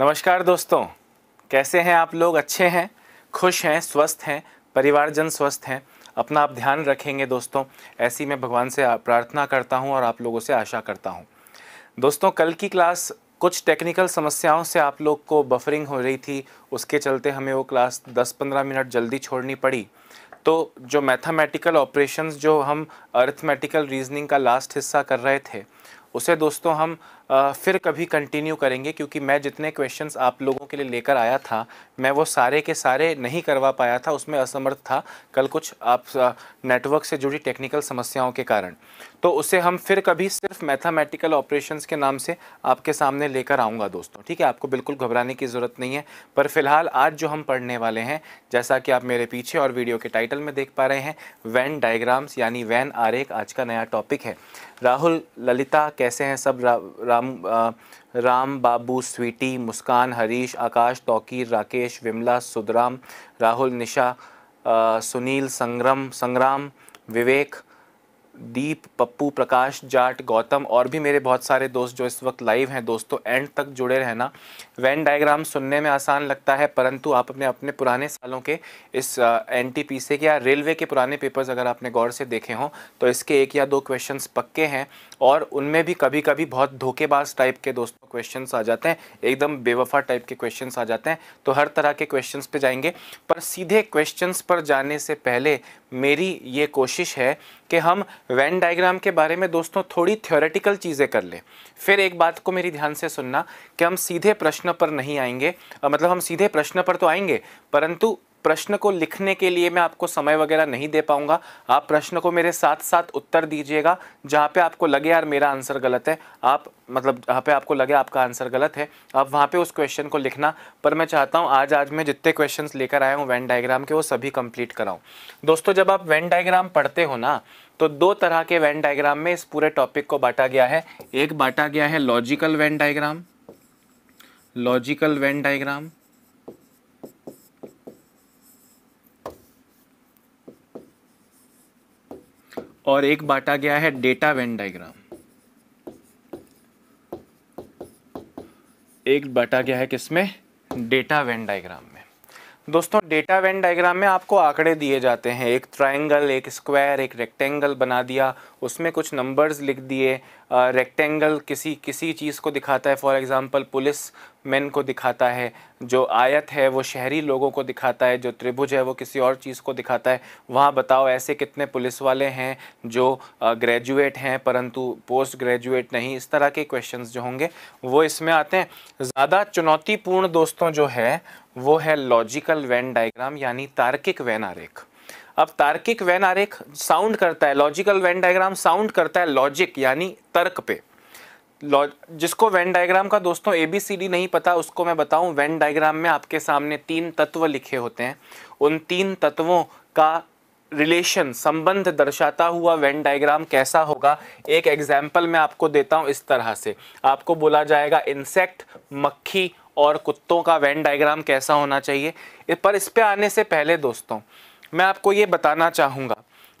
नमस्कार दोस्तों कैसे हैं आप लोग अच्छे हैं खुश हैं स्वस्थ हैं परिवारजन स्वस्थ हैं अपना आप ध्यान रखेंगे दोस्तों ऐसी मैं भगवान से प्रार्थना करता हूं और आप लोगों से आशा करता हूं दोस्तों कल की क्लास कुछ टेक्निकल समस्याओं से आप लोग को बफरिंग हो रही थी उसके चलते हमें वो क्लास 10-15 मिनट जल्दी छोड़नी पड़ी तो जो मैथमेटिकल ऑपरेशंस जो हम अर्थमेटिकल रीजनिंग का लास्ट हिस्सा कर रहे थे उसे दोस्तों हम फिर कभी कंटिन्यू करेंगे क्योंकि मैं जितने क्वेश्चंस आप लोगों के लिए लेकर आया था मैं वो सारे के सारे नहीं करवा पाया था उसमें असमर्थ था कल कुछ आप नेटवर्क से जुड़ी टेक्निकल समस्याओं के कारण तो उसे हम फिर कभी सिर्फ मैथमेटिकल ऑपरेशंस के नाम से आपके सामने लेकर आऊँगा दोस्तों ठीक है आपको बिल्कुल घबराने की ज़रूरत नहीं है पर फिलहाल आज जो हम पढ़ने वाले हैं जैसा कि आप मेरे पीछे और वीडियो के टाइटल में देख पा रहे हैं वैन डायग्राम्स यानी वैन आरेख आज का नया टॉपिक है राहुल ललिता कैसे हैं सब रा, राम आ, राम बाबू स्वीटी मुस्कान हरीश आकाश तौकीर राकेश विमला सुदराम राहुल निशा आ, सुनील संग्रम संग्राम विवेक दीप पप्पू प्रकाश जाट गौतम और भी मेरे बहुत सारे दोस्त जो इस वक्त लाइव हैं दोस्तों एंड तक जुड़े रहना वैन डायग्राम सुनने में आसान लगता है परंतु आप अपने अपने पुराने सालों के इस एन टी पी से या रेलवे के पुराने पेपर्स अगर आपने गौर से देखे हों तो इसके एक या दो क्वेश्चंस पक्के हैं और उनमें भी कभी कभी बहुत धोखेबाज टाइप के दोस्तों क्वेश्चन आ जाते हैं एकदम बेवफा टाइप के क्वेश्चन आ जाते हैं तो हर तरह के क्वेश्चन पर जाएंगे पर सीधे क्वेश्चन पर जाने से पहले मेरी ये कोशिश है कि हम वैन डायग्राम के बारे में दोस्तों थोड़ी थ्योरेटिकल चीज़ें कर लें फिर एक बात को मेरी ध्यान से सुनना कि हम सीधे प्रश्न पर नहीं आएंगे मतलब हम सीधे प्रश्न पर तो आएंगे परंतु प्रश्न को लिखने के लिए मैं आपको समय वगैरह नहीं दे पाऊंगा आप प्रश्न को मेरे साथ साथ उत्तर दीजिएगा जहाँ पे आपको लगे यार मेरा आंसर गलत है आप मतलब जहाँ पे आपको लगे आपका आंसर गलत है आप वहाँ पे उस क्वेश्चन को लिखना पर मैं चाहता हूँ आज आज मैं जितने क्वेश्चंस लेकर आया हूँ वैन डायग्राम के वो सभी कंप्लीट कराऊँ दोस्तों जब आप वैन डायग्राम पढ़ते हो ना तो दो तरह के वैन डायग्राम में इस पूरे टॉपिक को बांटा गया है एक बांटा गया है logical Venn diagram logical Venn diagram और एक बांटा गया है डेटा वेन डायग्राम एक बांटा गया है किसमें डेटा वेन डायग्राम में दोस्तों डेटा वेन डायग्राम में आपको आंकड़े दिए जाते हैं एक ट्रायंगल एक स्क्वायर एक रेक्टेंगल बना दिया उसमें कुछ नंबर्स लिख दिए रेक्टेंगल किसी किसी चीज़ को दिखाता है फॉर एग्जांपल पुलिस मैन को दिखाता है जो आयत है वो शहरी लोगों को दिखाता है जो त्रिभुज है वो किसी और चीज़ को दिखाता है वहाँ बताओ ऐसे कितने पुलिस वाले हैं जो ग्रेजुएट हैं परंतु पोस्ट ग्रेजुएट नहीं इस तरह के क्वेश्चन जो होंगे वो इसमें आते हैं ज़्यादा चुनौतीपूर्ण दोस्तों जो है वो है लॉजिकल वैन डाइग्राम यानी तार्किक वैन आरेख अब तार्किक वैन आरेख साउंड करता है लॉजिकल वैन डायग्राम साउंड करता है लॉजिक यानी तर्क पे जिसको वेन डायग्राम का दोस्तों ए बी सी डी नहीं पता उसको मैं बताऊं वेन डायग्राम में आपके सामने तीन तत्व लिखे होते हैं उन तीन तत्वों का रिलेशन संबंध दर्शाता हुआ वेन डायग्राम कैसा होगा एक एग्जाम्पल मैं आपको देता हूँ इस तरह से आपको बोला जाएगा इंसेक्ट मक्खी और कुत्तों का वेन डायग्राम कैसा होना चाहिए पर इस पर आने से पहले दोस्तों मैं आपको ये बताना चाहूँगा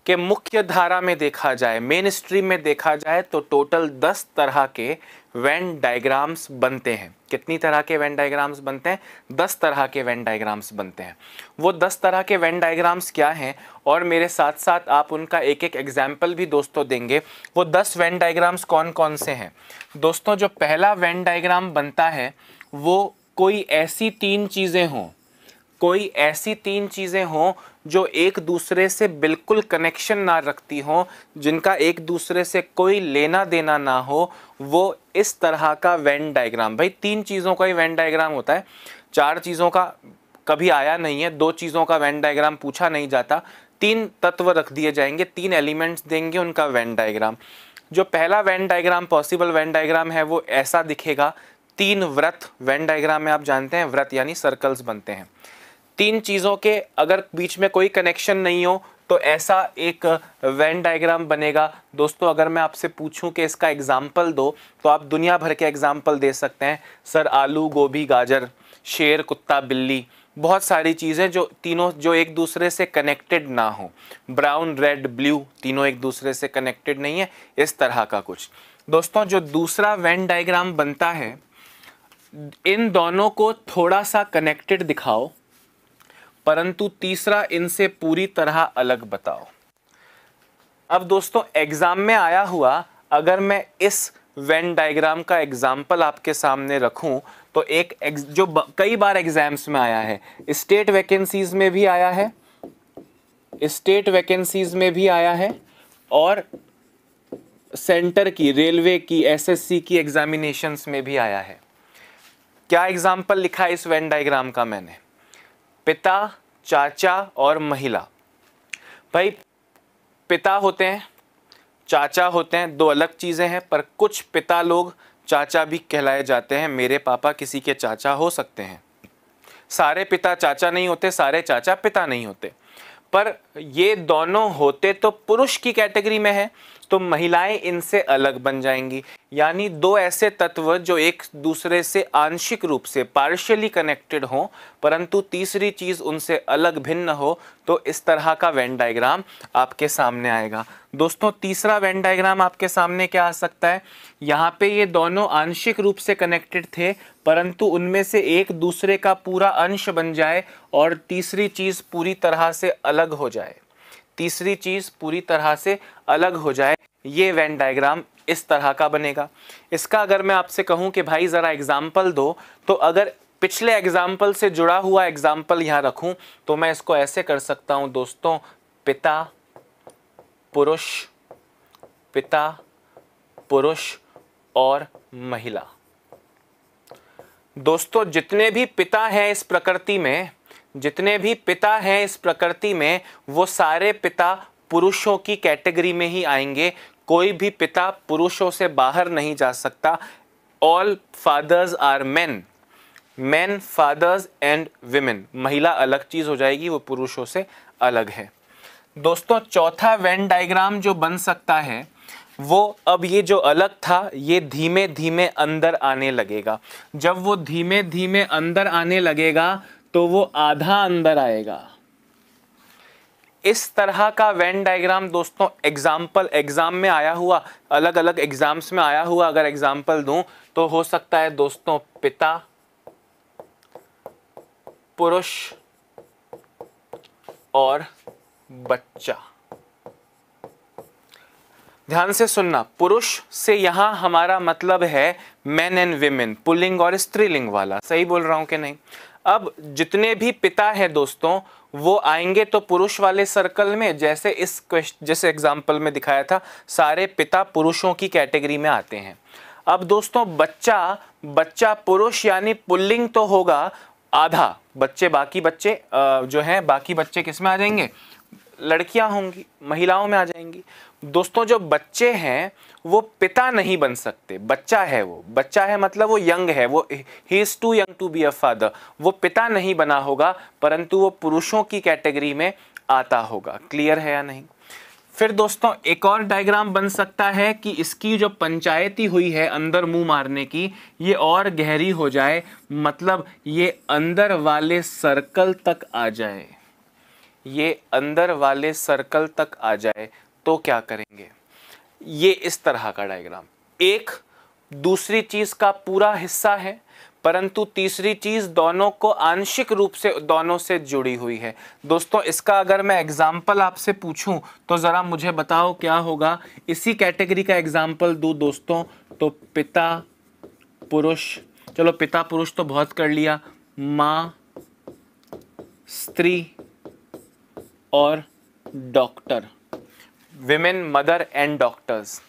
कि मुख्य धारा में देखा जाए मेन स्ट्रीम में देखा जाए तो टोटल दस तरह के वैन डायग्राम्स बनते हैं कितनी तरह के वैन डायग्राम्स बनते हैं दस तरह के वैन डायग्राम्स बनते हैं वो दस तरह के वैन डायग्राम्स क्या हैं और मेरे साथ साथ आप उनका एक एक एग्जाम्पल भी दोस्तों देंगे वो दस वैन डायग्राम्स कौन कौन से हैं दोस्तों जो पहला वैन डायग्राम बनता है वो कोई ऐसी तीन चीज़ें हों कोई ऐसी तीन चीज़ें हों जो एक दूसरे से बिल्कुल कनेक्शन ना रखती हों जिनका एक दूसरे से कोई लेना देना ना हो वो इस तरह का वैन डायग्राम भाई तीन चीज़ों का ही वैन डायग्राम होता है चार चीज़ों का कभी आया नहीं है दो चीज़ों का वैन डायग्राम पूछा नहीं जाता तीन तत्व रख दिए जाएंगे तीन एलिमेंट्स देंगे उनका वैन डायग्राम जो पहला Venn diagram possible Venn diagram है वो ऐसा दिखेगा तीन व्रत वैन डायग्राम में आप जानते हैं व्रत यानी सर्कल्स बनते हैं तीन चीज़ों के अगर बीच में कोई कनेक्शन नहीं हो तो ऐसा एक वैन डायग्राम बनेगा दोस्तों अगर मैं आपसे पूछूं कि इसका एग्जाम्पल दो तो आप दुनिया भर के एग्जाम्पल दे सकते हैं सर आलू गोभी गाजर शेर कुत्ता बिल्ली बहुत सारी चीज़ें जो तीनों जो एक दूसरे से कनेक्टेड ना हो ब्राउन रेड ब्लू तीनों एक दूसरे से कनेक्टेड नहीं है इस तरह का कुछ दोस्तों जो दूसरा वैन डायग्राम बनता है इन दोनों को थोड़ा सा कनेक्टेड दिखाओ परंतु तीसरा इनसे पूरी तरह अलग बताओ अब दोस्तों एग्ज़ाम में आया हुआ अगर मैं इस वेन डायग्राम का एग्जाम्पल आपके सामने रखूं तो एक जो कई बार एग्ज़ाम्स में आया है स्टेट वैकेंसीज़ में भी आया है स्टेट वैकेंसीज़ में भी आया है और सेंटर की रेलवे की एसएससी की एग्ज़ामिनेशंस में भी आया है क्या एग्ज़ाम्पल लिखा है इस वेन डायग्राम का मैंने पिता चाचा और महिला भाई पिता होते हैं चाचा होते हैं दो अलग चीज़ें हैं पर कुछ पिता लोग चाचा भी कहलाए जाते हैं मेरे पापा किसी के चाचा हो सकते हैं सारे पिता चाचा नहीं होते सारे चाचा पिता नहीं होते पर ये दोनों होते तो पुरुष की कैटेगरी में है तो महिलाएं इनसे अलग बन जाएंगी यानी दो ऐसे तत्व जो एक दूसरे से आंशिक रूप से पार्शियली कनेक्टेड हों परंतु तीसरी चीज़ उनसे अलग भिन्न हो तो इस तरह का वेन डायग्राम आपके सामने आएगा दोस्तों तीसरा वेन डायग्राम आपके सामने क्या आ सकता है यहाँ पे ये दोनों आंशिक रूप से कनेक्टेड थे परंतु उनमें से एक दूसरे का पूरा अंश बन जाए और तीसरी चीज़ पूरी तरह से अलग हो जाए तीसरी चीज़ पूरी तरह से अलग हो जाए ये वैन डायग्राम इस तरह का बनेगा इसका अगर मैं आपसे कहूं कि भाई ज़रा एग्ज़ाम्पल दो तो अगर पिछले एग्ज़ाम्पल से जुड़ा हुआ एग्ज़ाम्पल यहां रखूं तो मैं इसको ऐसे कर सकता हूं दोस्तों पिता पुरुष पिता पुरुष और महिला दोस्तों जितने भी पिता हैं इस प्रकृति में जितने भी पिता हैं इस प्रकृति में वो सारे पिता पुरुषों की कैटेगरी में ही आएंगे कोई भी पिता पुरुषों से बाहर नहीं जा सकता all fathers are man man fathers and women महिला अलग चीज़ हो जाएगी वो पुरुषों से अलग है दोस्तों चौथा वेन डायग्राम जो बन सकता है वो अब ये जो अलग था ये धीमे धीमे अंदर आने लगेगा जब वो धीमे धीमे अंदर आने लगेगा तो वो आधा अंदर आएगा इस तरह का वेन डायग्राम दोस्तों एग्जाम्पल एग्ज़ाम में आया हुआ अलग अलग एग्ज़ाम्स में आया हुआ अगर एग्ज़ाम्पल दूं तो हो सकता है दोस्तों पिता पुरुष और बच्चा ध्यान से सुनना पुरुष से यहां हमारा मतलब है मेन एंड विमेन पुलिंग और स्त्रीलिंग वाला सही बोल रहा हूं कि नहीं अब जितने भी पिता हैं दोस्तों वो आएंगे तो पुरुष वाले सर्कल में जैसे इस क्वेश्चन जैसे एग्जाम्पल में दिखाया था सारे पिता पुरुषों की कैटेगरी में आते हैं अब दोस्तों बच्चा बच्चा पुरुष यानी पुल्लिंग तो होगा आधा बच्चे बाकी बच्चे जो हैं बाकी बच्चे किस में आ जाएंगे लड़कियां होंगी महिलाओं में आ जाएंगी दोस्तों जो बच्चे हैं वो पिता नहीं बन सकते बच्चा है वो बच्चा है मतलब वो यंग है वो he is too young to be a father वो पिता नहीं बना होगा परंतु वो पुरुषों की कैटेगरी में आता होगा क्लियर है या नहीं फिर दोस्तों एक और डायग्राम बन सकता है कि इसकी जो पंचायती हुई है अंदर मुंह मारने की ये और गहरी हो जाए मतलब ये अंदर वाले सर्कल तक आ जाए ये अंदर वाले सर्कल तक आ जाए तो क्या करेंगे ये इस तरह का डायग्राम एक दूसरी चीज़ का पूरा हिस्सा है परंतु तीसरी चीज़ दोनों को आंशिक रूप से दोनों से जुड़ी हुई है दोस्तों इसका अगर मैं एग्जाम्पल आपसे पूछूं तो ज़रा मुझे बताओ क्या होगा इसी कैटेगरी का एग्जाम्पल दो दोस्तों तो पिता पुरुष चलो पिता पुरुष तो बहुत कर लिया माँ स्त्री और doctor women mother and doctors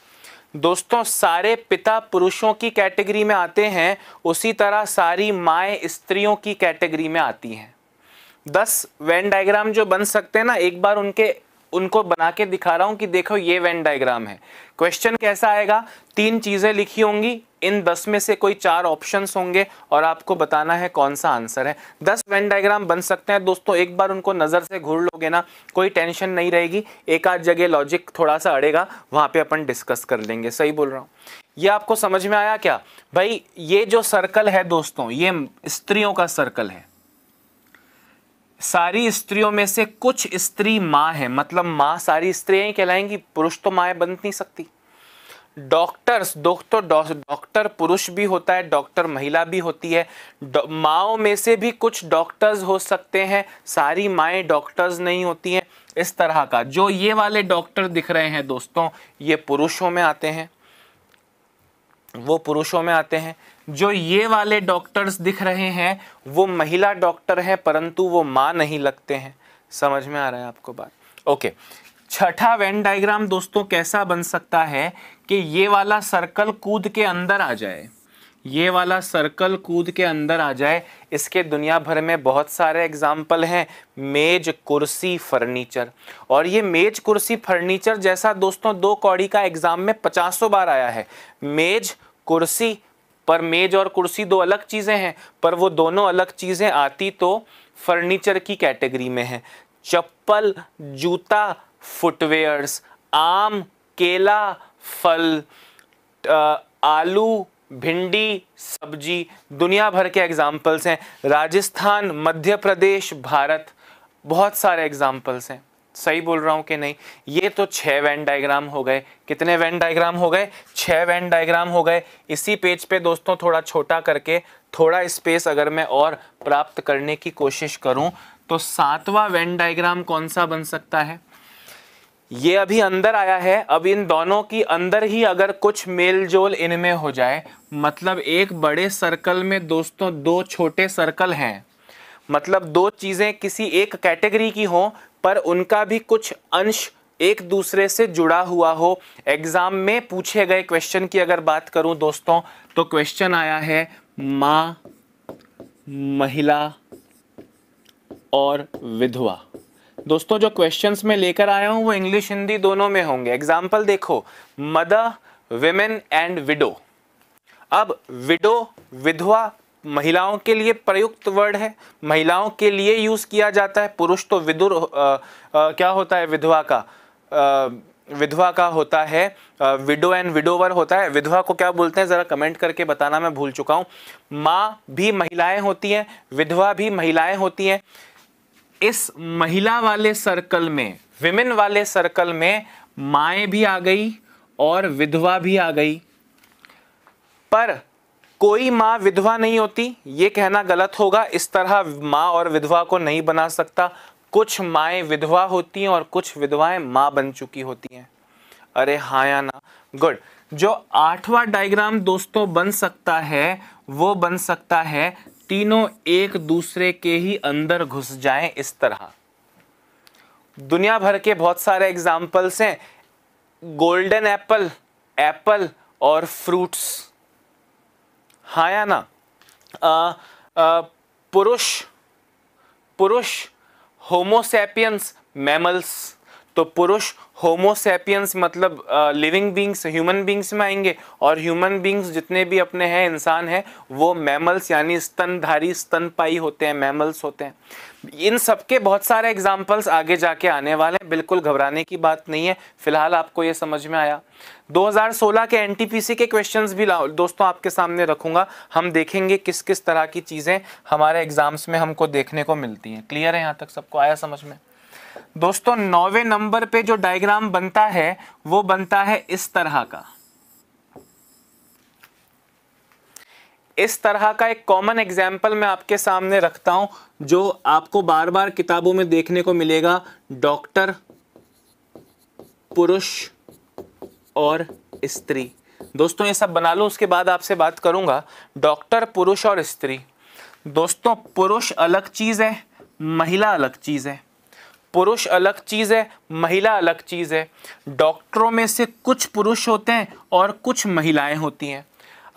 दोस्तों सारे पिता पुरुषों की कैटेगरी में आते हैं उसी तरह सारी माएँ स्त्रियों की कैटेगरी में आती हैं दस वेन डायग्राम जो बन सकते हैं ना एक बार उनके उनको बना के दिखा रहा हूं कि देखो ये वेन डायग्राम है क्वेश्चन कैसा आएगा तीन चीज़ें लिखी होंगी इन दस में से कोई चार ऑप्शंस होंगे और आपको बताना है कौन सा आंसर है दस वेन डायग्राम बन सकते हैं दोस्तों एक बार उनको नज़र से घूर लोगे ना कोई टेंशन नहीं रहेगी एक आध जगह लॉजिक थोड़ा सा अड़ेगा वहां पे अपन डिस्कस कर लेंगे सही बोल रहा हूँ ये आपको समझ में आया क्या भाई ये जो सर्कल है दोस्तों ये स्त्रियों का सर्कल है सारी स्त्रियों में से कुछ स्त्री माँ है मतलब माँ सारी स्त्री ही कहलाएंगी पुरुष तो माए बन नहीं सकती डॉक्टर्स डॉक्टर डॉक्टर पुरुष भी होता है डॉक्टर महिला भी होती है माओ में से भी कुछ डॉक्टर्स हो सकते हैं सारी माए डॉक्टर्स नहीं होती हैं इस तरह का जो ये वाले डॉक्टर दिख रहे हैं दोस्तों ये पुरुषों में आते हैं वो पुरुषों में आते हैं जो ये वाले डॉक्टर्स दिख रहे हैं वो महिला डॉक्टर हैं परंतु वो माँ नहीं लगते हैं समझ में आ रहा है आपको बात ओके छठा वेन डायग्राम दोस्तों कैसा बन सकता है कि ये वाला सर्कल कूद के अंदर आ जाए ये वाला सर्कल कूद के अंदर आ जाए इसके दुनिया भर में बहुत सारे एग्जाम्पल हैं मेज कुर्सी फर्नीचर और ये मेज कुर्सी फर्नीचर जैसा दोस्तों दो कौड़ी का एग्ज़ाम में पचासों बार आया है मेज कुर्सी पर मेज और कुर्सी दो अलग चीज़ें हैं पर वो दोनों अलग चीज़ें आती तो फर्नीचर की कैटेगरी में है चप्पल जूता फुटवेयर्स आम केला फल आलू भिंडी सब्जी दुनिया भर के एग्जाम्पल्स हैं राजस्थान मध्य प्रदेश भारत बहुत सारे एग्जाम्पल्स हैं सही बोल रहा हूँ कि नहीं ये तो छः वैन डायग्राम हो गए कितने वैन डायग्राम हो गए छः वैन डायग्राम हो गए इसी पेज पे दोस्तों थोड़ा छोटा करके थोड़ा स्पेस अगर मैं और प्राप्त करने की कोशिश करूँ तो सातवां वैन डायग्राम कौन सा बन सकता है ये अभी अंदर आया है अब इन दोनों की अंदर ही अगर कुछ मेल जोल इनमें हो जाए मतलब एक बड़े सर्कल में दोस्तों दो छोटे सर्कल हैं मतलब दो चीज़ें किसी एक कैटेगरी की हों पर उनका भी कुछ अंश एक दूसरे से जुड़ा हुआ हो एग्ज़ाम में पूछे गए क्वेश्चन की अगर बात करूं दोस्तों तो क्वेश्चन आया है मां महिला और विधवा दोस्तों जो क्वेश्चंस में लेकर आया हूं वो इंग्लिश हिंदी दोनों में होंगे एग्जाम्पल देखो मदर वेमेन एंड विडो अब विडो विधवा महिलाओं के लिए प्रयुक्त वर्ड है महिलाओं के लिए यूज़ किया जाता है पुरुष तो विदुर आ, आ, क्या होता है विधवा का आ, विधवा का होता है विडो एंड विडोवर होता है विधवा को क्या बोलते हैं ज़रा कमेंट करके बताना मैं भूल चुका हूं माँ भी महिलाएं होती हैं विधवा भी महिलाएं होती हैं इस महिला वाले सर्कल में विमेन वाले सर्कल में माए भी आ गई और विधवा भी आ गई पर कोई माँ विधवा नहीं होती ये कहना गलत होगा इस तरह माँ और विधवा को नहीं बना सकता कुछ माएँ विधवा होती हैं और कुछ विधवाएं माँ बन चुकी होती हैं अरे हाँ या ना गुड जो आठवां डायग्राम दोस्तों बन सकता है वो बन सकता है तीनों एक दूसरे के ही अंदर घुस जाएं इस तरह दुनिया भर के बहुत सारे एग्जाम्पल्स हैं गोल्डन एप्पल एप्पल और फ्रूट्स हाँ या ना पुरुष पुरुष होमोसेपियंस मैमल्स तो पुरुष होमोसेपियंस मतलब लिविंग बींग्स ह्यूमन बींग्स में आएंगे और ह्यूमन बींग्स जितने भी अपने हैं इंसान हैं वो मैमल्स यानी स्तनधारी स्तनपाई होते हैं मैमल्स होते हैं इन सब के बहुत सारे एग्जाम्पल्स आगे जाके आने वाले हैं बिल्कुल घबराने की बात नहीं है फिलहाल आपको ये समझ में आया 2016 के एनटीपीसी के क्वेश्चंस भी दोस्तों आपके सामने रखूंगा हम देखेंगे किस किस तरह की चीज़ें हमारे एग्जाम्स में हमको देखने को मिलती हैं क्लियर है यहाँ तक सबको आया समझ में दोस्तों नौवे नंबर पे जो डायग्राम बनता है वो बनता है इस तरह का इस तरह का एक कॉमन एग्जाम्पल मैं आपके सामने रखता हूं जो आपको बार बार किताबों में देखने को मिलेगा डॉक्टर पुरुष और स्त्री दोस्तों ये सब बना लो उसके बाद आपसे बात करूंगा डॉक्टर पुरुष और स्त्री दोस्तों पुरुष अलग चीज़ है महिला अलग चीज़ है पुरुष अलग चीज़ है महिला अलग चीज़ है डॉक्टरों में से कुछ पुरुष होते हैं और कुछ महिलाएं होती हैं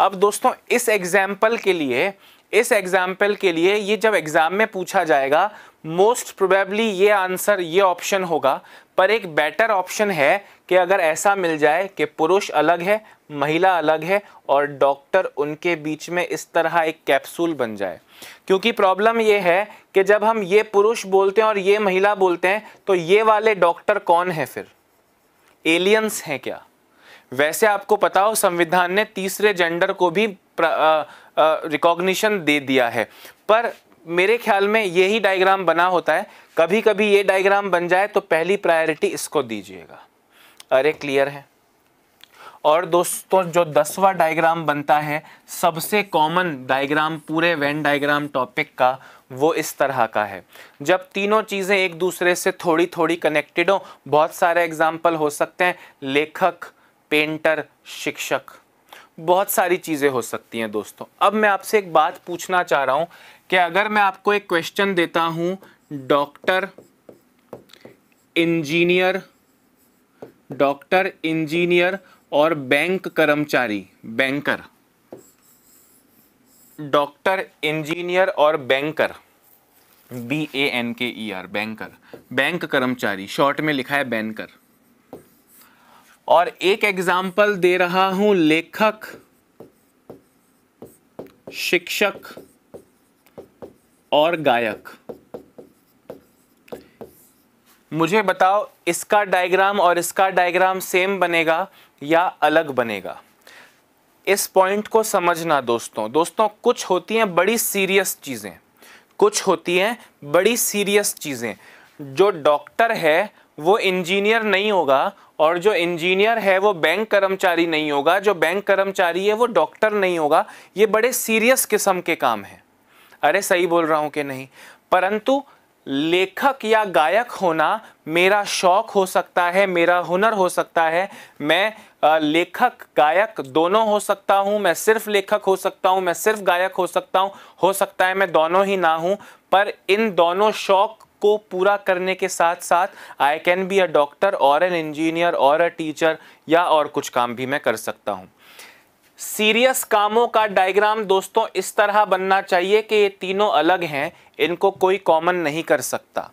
अब दोस्तों इस एग्जाम्पल के लिए इस एग्जाम्पल के लिए ये जब एग्ज़ाम में पूछा जाएगा मोस्ट प्रोबेबली ये आंसर ये ऑप्शन होगा पर एक बेटर ऑप्शन है कि अगर ऐसा मिल जाए कि पुरुष अलग है महिला अलग है और डॉक्टर उनके बीच में इस तरह एक कैप्सूल बन जाए क्योंकि प्रॉब्लम ये है कि जब हम ये पुरुष बोलते हैं और ये महिला बोलते हैं तो ये वाले डॉक्टर कौन है फिर एलियंस हैं क्या वैसे आपको पता हो संविधान ने तीसरे जेंडर को भी रिकॉग्निशन दे दिया है पर मेरे ख्याल में यही डायग्राम बना होता है कभी कभी ये डायग्राम बन जाए तो पहली प्रायोरिटी इसको दीजिएगा अरे क्लियर है और दोस्तों जो दसवां डायग्राम बनता है सबसे कॉमन डायग्राम पूरे वेन डायग्राम टॉपिक का वो इस तरह का है जब तीनों चीज़ें एक दूसरे से थोड़ी थोड़ी कनेक्टेड हो बहुत सारे एग्जाम्पल हो सकते हैं लेखक पेंटर शिक्षक बहुत सारी चीज़ें हो सकती हैं दोस्तों अब मैं आपसे एक बात पूछना चाह रहा हूँ कि अगर मैं आपको एक क्वेश्चन देता हूँ डॉक्टर इंजीनियर डॉक्टर इंजीनियर और बैंक कर्मचारी बैंकर डॉक्टर इंजीनियर और banker B A N K E R banker bank कर्मचारी शॉर्ट में लिखा है बैंकर और एक एग्जाम्पल दे रहा हूं लेखक शिक्षक और गायक मुझे बताओ इसका डायग्राम और इसका डायग्राम सेम बनेगा या अलग बनेगा इस पॉइंट को समझना दोस्तों दोस्तों कुछ होती हैं बड़ी सीरियस चीज़ें कुछ होती हैं बड़ी सीरियस चीज़ें जो डॉक्टर है वो इंजीनियर नहीं होगा और जो इंजीनियर है वो बैंक कर्मचारी नहीं होगा जो बैंक कर्मचारी है वो डॉक्टर नहीं होगा ये बड़े सीरियस किस्म के काम हैं अरे सही बोल रहा हूँ कि नहीं परंतु लेखक या गायक होना मेरा शौक हो सकता है मेरा हुनर हो सकता है मैं लेखक गायक दोनों हो सकता हूँ मैं सिर्फ लेखक हो सकता हूँ मैं सिर्फ गायक हो सकता हूँ हो सकता है मैं दोनों ही ना हूँ पर इन दोनों शौक को पूरा करने के साथ साथ I can be a doctor और एन इंजीनियर और अ टीचर या और कुछ काम भी मैं कर सकता हूँ सीरियस कामों का डायग्राम दोस्तों इस तरह बनना चाहिए कि ये तीनों अलग हैं इनको कोई कॉमन नहीं कर सकता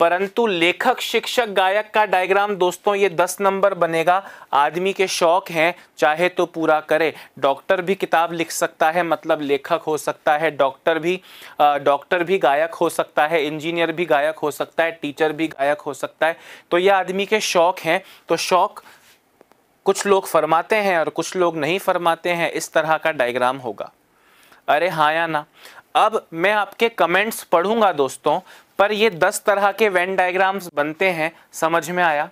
परंतु लेखक शिक्षक गायक का डायग्राम दोस्तों ये दस नंबर बनेगा आदमी के शौक हैं चाहे तो पूरा करे डॉक्टर भी किताब लिख सकता है मतलब लेखक हो सकता है डॉक्टर भी डॉक्टर भी गायक हो सकता है इंजीनियर भी गायक हो सकता है टीचर भी गायक हो सकता है तो ये आदमी के शौक हैं तो शौक कुछ लोग फरमाते हैं और कुछ लोग नहीं फरमाते हैं इस तरह का डायग्राम होगा अरे हाँ या ना अब मैं आपके कमेंट्स पढ़ूंगा दोस्तों पर ये दस तरह के वेन डायग्राम्स बनते हैं समझ में आया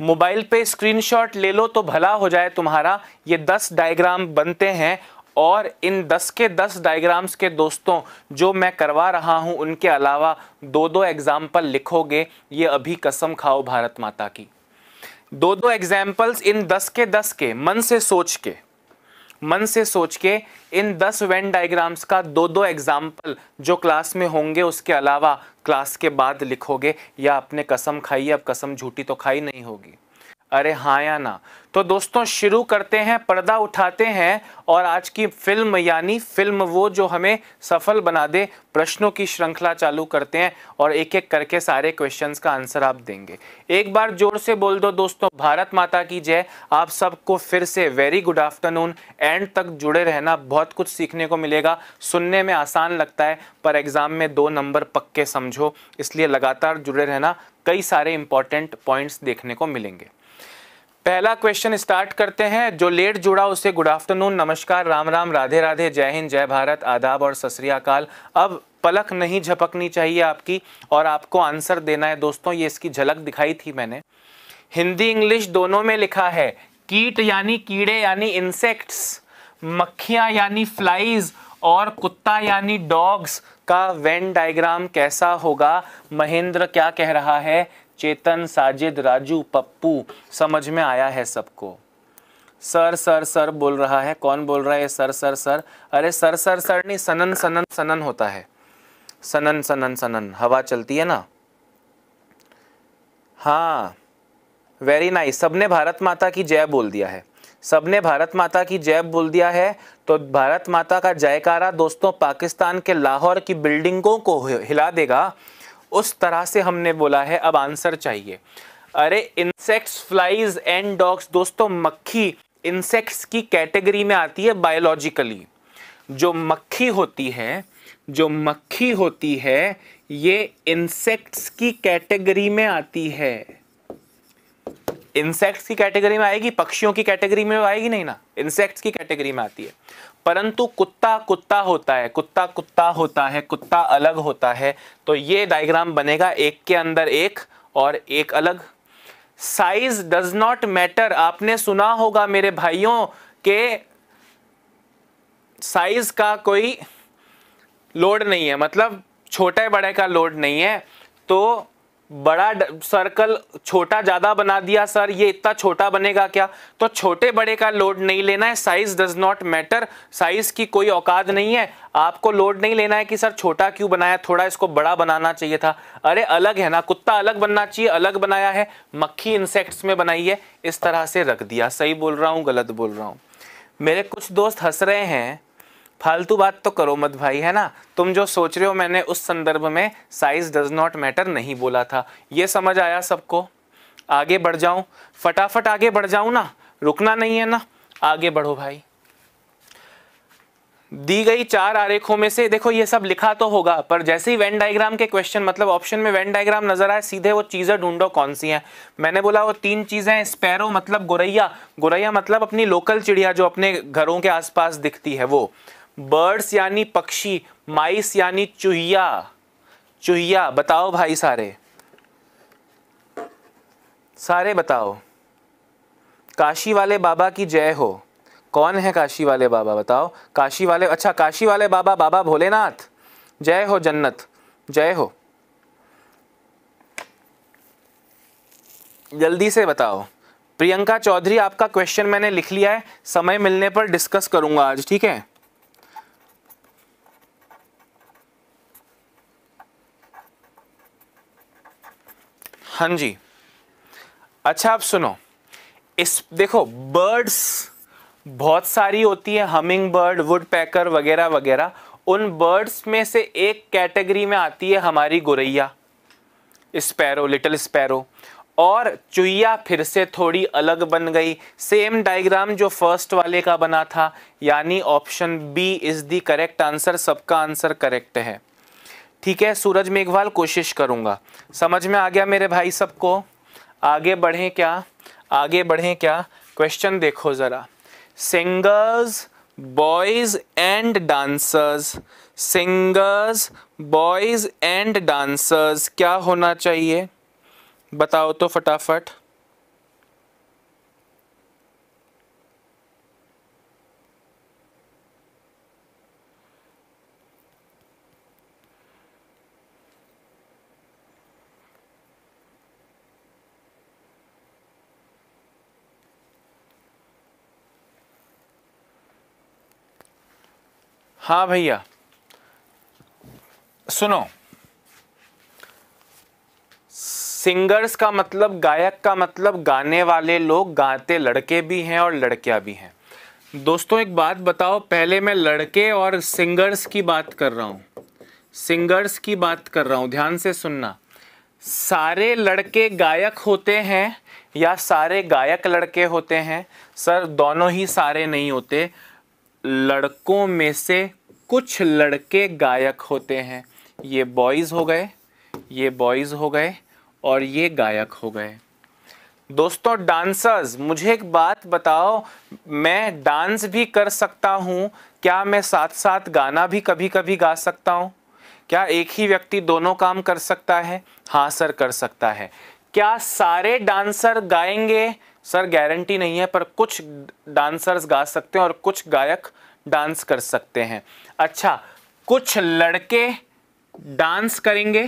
मोबाइल पे स्क्रीनशॉट ले लो तो भला हो जाए तुम्हारा ये दस डायग्राम बनते हैं और इन 10 के 10 डायग्राम्स के दोस्तों जो मैं करवा रहा हूं उनके अलावा दो दो एग्जाम्पल लिखोगे ये अभी कसम खाओ भारत माता की दो दो एग्जाम्पल्स इन 10 के 10 के मन से सोच के मन से सोच के इन दस वेन डायग्राम्स का दो दो एग्जाम्पल जो क्लास में होंगे उसके अलावा क्लास के बाद लिखोगे या अपने कसम खाई अब कसम झूठी तो खाई नहीं होगी अरे हाँ या ना तो दोस्तों शुरू करते हैं पर्दा उठाते हैं और आज की फिल्म यानी फिल्म वो जो हमें सफल बना दे प्रश्नों की श्रृंखला चालू करते हैं और एक एक करके सारे क्वेश्चंस का आंसर आप देंगे एक बार जोर से बोल दो दोस्तों भारत माता की जय आप सबको फिर से वेरी गुड आफ्टरनून एंड तक जुड़े रहना बहुत कुछ सीखने को मिलेगा सुनने में आसान लगता है पर एग्ज़ाम में दो नंबर पक्के समझो इसलिए लगातार जुड़े रहना कई सारे इंपॉर्टेंट पॉइंट्स देखने को मिलेंगे पहला क्वेश्चन स्टार्ट करते हैं जो लेट जुड़ा उसे गुड आफ्टरनून नमस्कार राम राम राधे राधे जय हिंद जय भारत आदाब और सस्काल अब पलक नहीं झपकनी चाहिए आपकी और आपको आंसर देना है दोस्तों ये इसकी झलक दिखाई थी मैंने हिंदी इंग्लिश दोनों में लिखा है कीट यानी कीड़े यानी इंसेक्ट्स मक्खियां यानी फ्लाइज और कुत्ता यानी डॉग्स का वेन डायग्राम कैसा होगा महेंद्र क्या कह रहा है चेतन साजिद राजू पप्पू समझ में आया है सबको सर सर सर बोल रहा है कौन बोल रहा है सर सर सर अरे सर सर सर नहीं सनन सनन सनन होता है सनन सनन सनन हवा चलती है ना हाँ वेरी नाइस सबने भारत माता की जय बोल दिया है सबने भारत माता की जय बोल दिया है तो भारत माता का जयकारा दोस्तों पाकिस्तान के लाहौर की बिल्डिंगों को हिला देगा उस तरह से हमने बोला है अब आंसर चाहिए अरे इंसेक्ट्स फ्लाइज एंड डॉग्स दोस्तों मक्खी इंसेक्ट्स की कैटेगरी में आती है बायोलॉजिकली जो मक्खी होती है जो मक्खी होती है ये इंसेक्ट्स की कैटेगरी में आती है इंसेक्ट्स की कैटेगरी में आएगी पक्षियों की कैटेगरी में आएगी नहीं ना इंसेक्ट्स की कैटेगरी में आती है परंतु कुत्ता कुत्ता होता है कुत्ता कुत्ता होता है कुत्ता अलग होता है तो ये डायग्राम बनेगा एक के अंदर एक और एक अलग साइज डज नॉट मैटर आपने सुना होगा मेरे भाइयों के साइज का कोई लोड नहीं है मतलब छोटे बड़े का लोड नहीं है तो बड़ा सर्कल छोटा ज़्यादा बना दिया सर ये इतना छोटा बनेगा क्या तो छोटे बड़े का लोड नहीं लेना है size does not matter size की कोई औकात नहीं है आपको लोड नहीं लेना है कि सर छोटा क्यों बनाया थोड़ा इसको बड़ा बनाना चाहिए था अरे अलग है ना कुत्ता अलग बनना चाहिए अलग बनाया है मक्खी इंसेक्ट्स में बनाई है इस तरह से रख दिया सही बोल रहा हूँ गलत बोल रहा हूँ मेरे कुछ दोस्त हंस रहे हैं फालतू बात तो करो मत भाई है ना तुम जो सोच रहे हो मैंने उस संदर्भ में साइज डज नॉट मैटर नहीं बोला था ये समझ आया सबको आगे बढ़ जाऊं फटाफट आगे बढ़ जाऊं ना रुकना नहीं है ना आगे बढ़ो भाई दी गई चार आरेखों में से देखो ये सब लिखा तो होगा पर जैसे ही वेन डायग्राम के क्वेश्चन मतलब ऑप्शन में वेन डायग्राम नजर आए सीधे वो चीज़ें ढूंढो कौन सी हैं मैंने बोला वो तीन चीज़ें स्पैरो मतलब गोरैया गोरैया मतलब अपनी लोकल चिड़िया जो अपने घरों के आसपास दिखती है वो बर्ड्स यानी पक्षी माइस यानी चूहिया चूहिया बताओ भाई सारे सारे बताओ काशी वाले बाबा की जय हो कौन है काशी वाले बाबा बताओ काशी वाले अच्छा काशी वाले बाबा बाबा भोलेनाथ जय हो जन्नत जय हो जल्दी से बताओ प्रियंका चौधरी आपका क्वेश्चन मैंने लिख लिया है समय मिलने पर डिस्कस करूंगा आज ठीक है हाँ जी अच्छा आप सुनो इस देखो बर्ड्स बहुत सारी होती है हमिंग बर्ड वुड पैकर वगैरह वगैरह उन बर्ड्स में से एक कैटेगरी में आती है हमारी गुरैया स्पैरो लिटिल स्पैरो और चुईया फिर से थोड़ी अलग बन गई सेम डायग्राम जो फर्स्ट वाले का बना था यानी option B is the correct answer सबका आंसर करेक्ट है ठीक है सूरज मेघवाल कोशिश करूंगा समझ में आ गया मेरे भाई सबको आगे बढ़ें क्या आगे बढ़ें क्या क्वेश्चन देखो ज़रा singers boys and dancers singers boys and dancers क्या होना चाहिए बताओ तो फटाफट हाँ भैया सुनो सिंगर्स का मतलब गायक का मतलब गाने वाले लोग गाते लड़के भी हैं और लड़कियां भी हैं दोस्तों एक बात बताओ पहले मैं लड़के और सिंगर्स की बात कर रहा हूँ सिंगर्स की बात कर रहा हूँ ध्यान से सुनना सारे लड़के गायक होते हैं या सारे गायक लड़के होते हैं सर दोनों ही सारे नहीं होते लड़कों में से कुछ लड़के गायक होते हैं ये बॉयज़ हो गए ये बॉयज़ हो गए और ये गायक हो गए दोस्तों डांसर्स मुझे एक बात बताओ मैं डांस भी कर सकता हूँ क्या मैं साथ साथ गाना भी कभी कभी गा सकता हूँ क्या एक ही व्यक्ति दोनों काम कर सकता है हाँ सर कर सकता है क्या सारे डांसर गाएंगे सर गारंटी नहीं है पर कुछ डांसर्स गा सकते हैं और कुछ गायक डांस कर सकते हैं अच्छा कुछ लड़के डांस करेंगे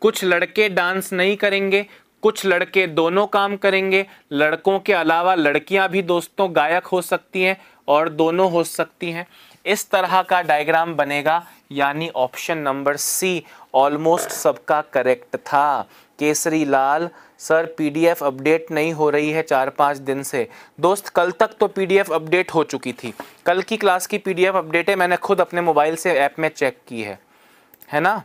कुछ लड़के डांस नहीं करेंगे कुछ लड़के दोनों काम करेंगे लड़कों के अलावा लड़कियां भी दोस्तों गायक हो सकती हैं और दोनों हो सकती हैं इस तरह का डायग्राम बनेगा यानी ऑप्शन नंबर सी ऑलमोस्ट सबका करेक्ट था Kesari Lal sir PDF update नहीं हो रही है चार पाँच दिन से दोस्त कल तक तो पीडीएफ अपडेट हो चुकी थी कल की क्लास की पीडीएफ अपडेट है मैंने खुद अपने मोबाइल से ऐप में चेक की है है ना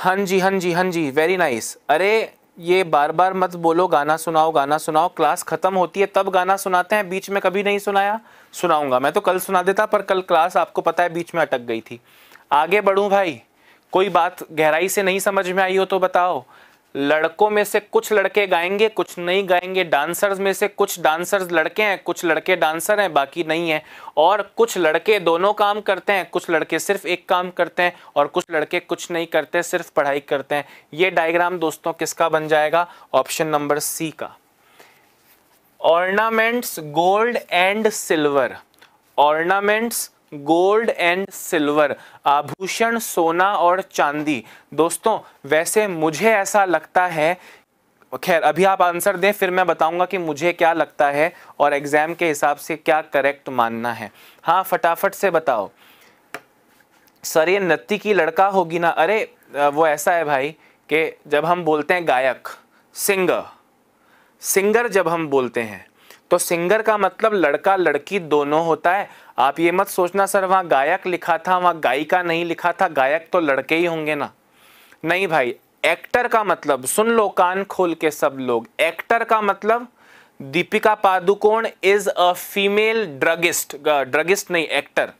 हाँ जी हाँ जी हाँ जी वेरी नाइस अरे ये बार बार मत बोलो गाना सुनाओ गाना सुनाओ क्लास ख़त्म होती है तब गाना सुनाते हैं बीच में कभी नहीं सुनाया सुनाऊंगा मैं तो कल सुना देता पर कल क्लास आपको पता है बीच में अटक गई थी आगे बढ़ूँ भाई कोई बात गहराई से नहीं समझ में आई हो तो बताओ लड़कों में से कुछ लड़के गाएंगे कुछ नहीं गाएंगे डांसर्स में से कुछ डांसर्स लड़के हैं कुछ लड़के डांसर हैं बाकी नहीं है और कुछ लड़के दोनों काम करते हैं कुछ लड़के सिर्फ एक काम करते हैं और कुछ लड़के कुछ नहीं करते सिर्फ पढ़ाई करते हैं ये डायग्राम दोस्तों किसका बन जाएगा ऑप्शन नंबर सी का ornaments gold and silver ornaments gold and silver आभूषण सोना और चांदी दोस्तों वैसे मुझे ऐसा लगता है खैर अभी आप आंसर दें फिर मैं बताऊंगा कि मुझे क्या लगता है और एग्ज़ाम के हिसाब से क्या करेक्ट मानना है हाँ फटाफट से बताओ सर ये नत्ती की लड़का होगी ना अरे वो ऐसा है भाई कि जब हम बोलते हैं गायक सिंगर सिंगर जब हम बोलते हैं तो सिंगर का मतलब लड़का लड़की दोनों होता है आप ये मत सोचना सर वहाँ गायक लिखा था वहाँ गायिका नहीं लिखा था गायक तो लड़के ही होंगे ना नहीं भाई एक्टर का मतलब सुन लो कान खोल के सब लोग एक्टर का मतलब Deepika Padukone is a female druggist druggist नहीं actor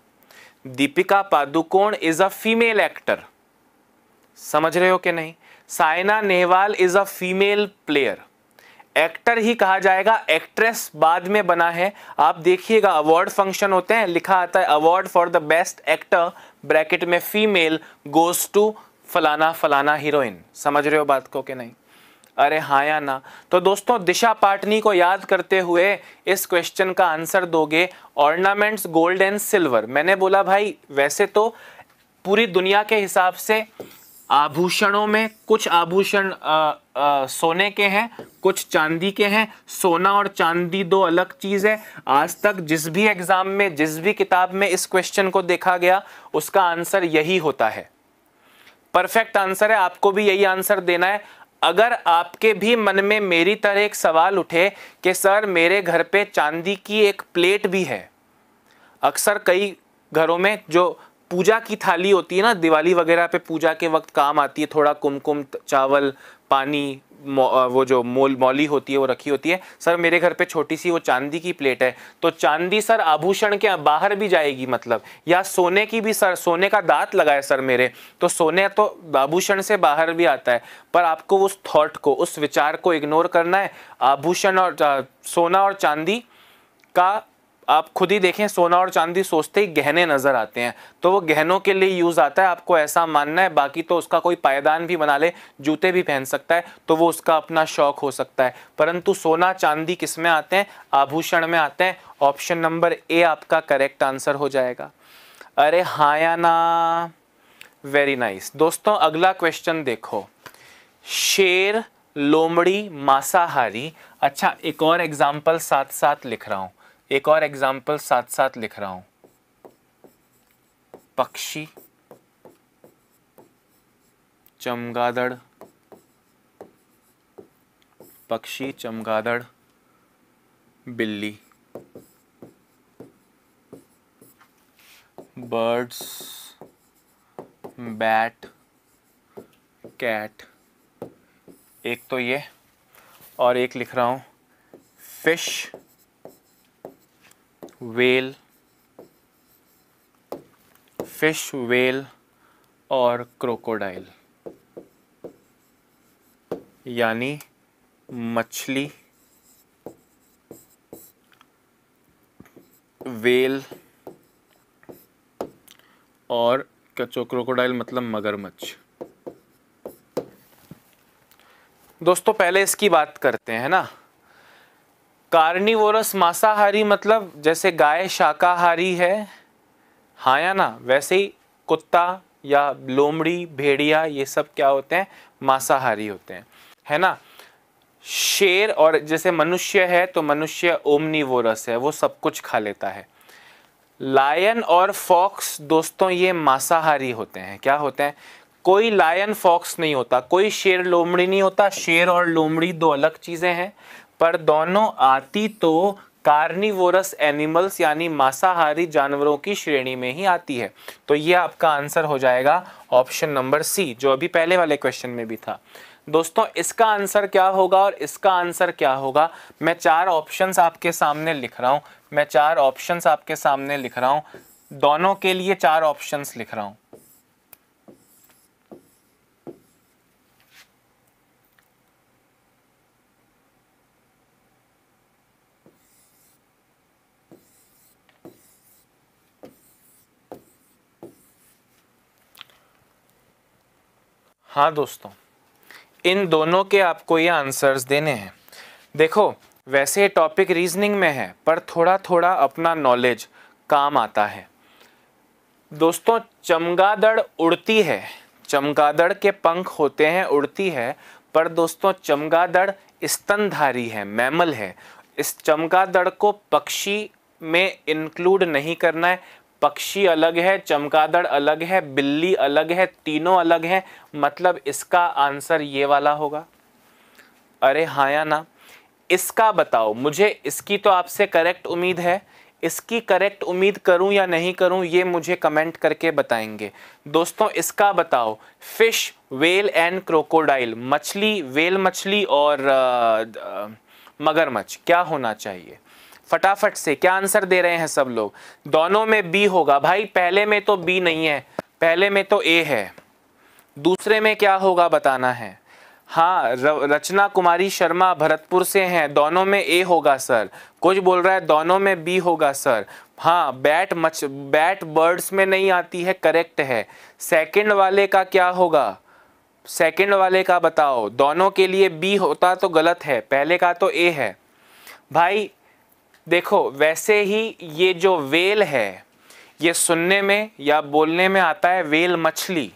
Deepika Padukone is a female actor समझ रहे हो कि नहीं Saina Nehwal is a female player actor ही कहा जाएगा एक्ट्रेस बाद में बना है आप देखिएगा अवार्ड फंक्शन होते हैं लिखा आता है award for the best actor bracket में फीमेल गोज टू फलाना फलाना हीरोइन समझ रहे हो बात को कि नहीं अरे हाँ या ना तो दोस्तों दिशा पाटनी को याद करते हुए इस क्वेश्चन का आंसर दोगे ऑर्नामेंट्स गोल्ड एंड सिल्वर मैंने बोला भाई वैसे तो पूरी दुनिया के हिसाब से आभूषणों में कुछ आभूषण सोने के हैं कुछ चांदी के हैं सोना और चांदी दो अलग चीज़ है आज तक जिस भी एग्ज़ाम में जिस भी किताब में इस क्वेश्चन को देखा गया उसका आंसर यही होता है परफेक्ट आंसर है आपको भी यही आंसर देना है अगर आपके भी मन में मेरी तरह एक सवाल उठे कि सर मेरे घर पे चांदी की एक प्लेट भी है अक्सर कई घरों में जो पूजा की थाली होती है ना दिवाली वगैरह पे पूजा के वक्त काम आती है थोड़ा कुमकुम चावल पानी वो जो मोल मौली होती है वो रखी होती है सर मेरे घर पे छोटी सी वो चांदी की प्लेट है तो चांदी सर आभूषण के बाहर भी जाएगी मतलब या सोने की भी सर सोने का दांत लगा है सर मेरे तो सोने तो आभूषण से बाहर भी आता है पर आपको उस थॉट को उस विचार को इग्नोर करना है आभूषण और सोना और चांदी का आप खुद ही देखें सोना और चांदी सोचते ही गहने नज़र आते हैं तो वो गहनों के लिए यूज़ आता है आपको ऐसा मानना है बाकी तो उसका कोई पायदान भी बना ले जूते भी पहन सकता है तो वो उसका अपना शौक हो सकता है परंतु सोना चांदी किस में आते हैं आभूषण में आते हैं ऑप्शन नंबर ए आपका करेक्ट आंसर हो जाएगा अरे हाया ना वेरी नाइस दोस्तों अगला क्वेश्चन देखो शेर लोमड़ी मांसाहारी अच्छा एक और एग्जाम्पल साथ साथ लिख रहा हूँ एक और एग्जाम्पल साथ साथ लिख रहा हूं पक्षी चमगादड़ पक्षी चमगादड़ बिल्ली बर्ड्स बैट कैट एक तो ये और एक लिख रहा हूँ फिश वेल फिश वेल और क्रोकोडाइल यानी मछली वेल और कचो क्रोकोडाइल मतलब मगरमच्छ दोस्तों पहले इसकी बात करते हैं ना कार्निवोरस मांसाहारी मतलब जैसे गाय शाकाहारी है हाँ या ना वैसे ही कुत्ता या लोमड़ी भेड़िया ये सब क्या होते हैं मांसाहारी होते हैं है ना शेर और जैसे मनुष्य है तो मनुष्य ओमनीवोरस है वो सब कुछ खा लेता है लायन और फॉक्स दोस्तों ये मांसाहारी होते हैं क्या होते हैं कोई लायन फॉक्स नहीं होता कोई शेर लोमड़ी नहीं होता शेर और लोमड़ी दो अलग चीज़ें हैं पर दोनों आती तो कार्निवोरस एनिमल्स यानी मांसाहारी जानवरों की श्रेणी में ही आती है तो ये आपका आंसर हो जाएगा ऑप्शन नंबर सी जो अभी पहले वाले क्वेश्चन में भी था दोस्तों इसका आंसर क्या होगा और इसका आंसर क्या होगा मैं चार ऑप्शंस आपके सामने लिख रहा हूँ मैं चार ऑप्शंस आपके सामने लिख रहा हूँ दोनों के लिए चार ऑप्शंस लिख रहा हूँ हाँ दोस्तों इन दोनों के आपको ये आंसर्स देने हैं देखो वैसे टॉपिक रीजनिंग में है पर थोड़ा थोड़ा अपना नॉलेज काम आता है दोस्तों चमगादड़ उड़ती है चमगादड़ के पंख होते हैं उड़ती है पर दोस्तों चमगादड़ स्तनधारी है मैमल है इस चमगादड़ को पक्षी में इंक्लूड नहीं करना है पक्षी अलग है चमकादड़ अलग है बिल्ली अलग है तीनों अलग हैं मतलब इसका आंसर ये वाला होगा अरे हाँ या ना इसका बताओ मुझे इसकी तो आपसे करेक्ट उम्मीद है इसकी करेक्ट उम्मीद करूं या नहीं करूं ये मुझे कमेंट करके बताएंगे दोस्तों इसका बताओ फिश वेल एंड क्रोकोडाइल मछली वेल मछली और मगरमच्छ क्या होना चाहिए फटाफट से क्या आंसर दे रहे हैं सब लोग दोनों में बी होगा भाई पहले में तो बी नहीं है पहले में तो ए है दूसरे में क्या होगा बताना है हाँ रचना कुमारी शर्मा भरतपुर से हैं दोनों में ए होगा सर कुछ बोल रहा है दोनों में बी होगा सर हाँ बैट मच बैट बर्ड्स में नहीं आती है करेक्ट है सेकंड वाले का क्या होगा सेकंड वाले का बताओ दोनों के लिए बी होता तो गलत है पहले का तो ए है भाई देखो वैसे ही ये जो वेल है ये सुनने में या बोलने में आता है वेल मछली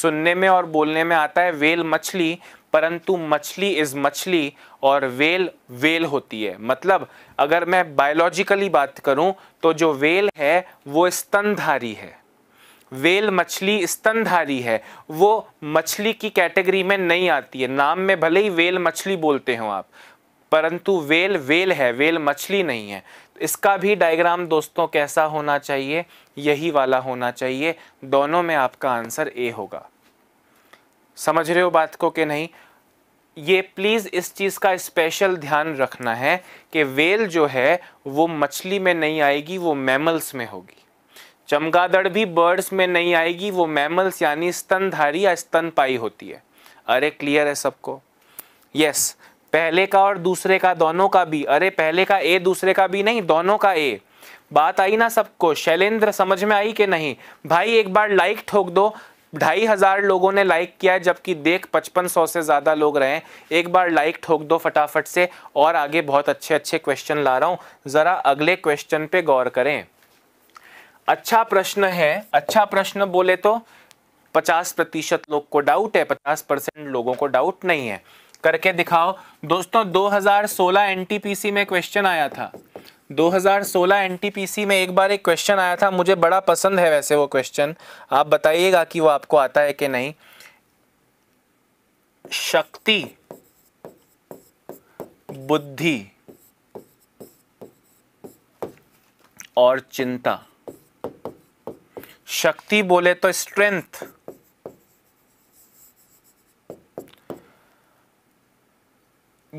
सुनने में और बोलने में आता है वेल मछली परंतु मछली इज मछली और वेल वेल होती है मतलब अगर मैं बायोलॉजिकली बात करूं तो जो वेल है वो स्तनधारी है वेल मछली स्तनधारी है वो मछली की कैटेगरी में नहीं आती है नाम में भले ही वेल मछली बोलते हो आप परंतु वेल वेल है वेल मछली नहीं है इसका भी डायग्राम दोस्तों कैसा होना चाहिए यही वाला होना चाहिए दोनों में आपका आंसर ए होगा समझ रहे हो बात को कि नहीं ये प्लीज़ इस चीज़ का स्पेशल ध्यान रखना है कि वेल जो है वो मछली में नहीं आएगी वो मैमल्स में होगी चमगादड़ भी बर्ड्स में नहीं आएगी वो मैमल्स यानी स्तनधारी या स्तनपाई होती है अरे क्लियर है सबको यस yes, पहले का और दूसरे का दोनों का भी अरे पहले का ए दूसरे का भी नहीं दोनों का ए बात आई ना सबको शैलेंद्र समझ में आई कि नहीं भाई एक बार लाइक ठोक दो ढाई हजार लोगों ने लाइक किया है जबकि देख पचपन सौ से ज़्यादा लोग रहे एक बार लाइक ठोक दो फटाफट से और आगे बहुत अच्छे अच्छे क्वेश्चन ला रहा हूं ज़रा अगले क्वेश्चन पे गौर करें अच्छा प्रश्न है अच्छा प्रश्न बोले तो पचास प्रतिशत लोग को डाउट है पचास परसेंट लोगों को डाउट नहीं है करके दिखाओ दोस्तों 2016 एनटीपीसी में क्वेश्चन आया था 2016 एनटीपीसी में एक बार एक क्वेश्चन आया था मुझे बड़ा पसंद है वैसे वो क्वेश्चन आप बताइएगा कि वो आपको आता है कि नहीं शक्ति बुद्धि और चिंता शक्ति बोले तो स्ट्रेंथ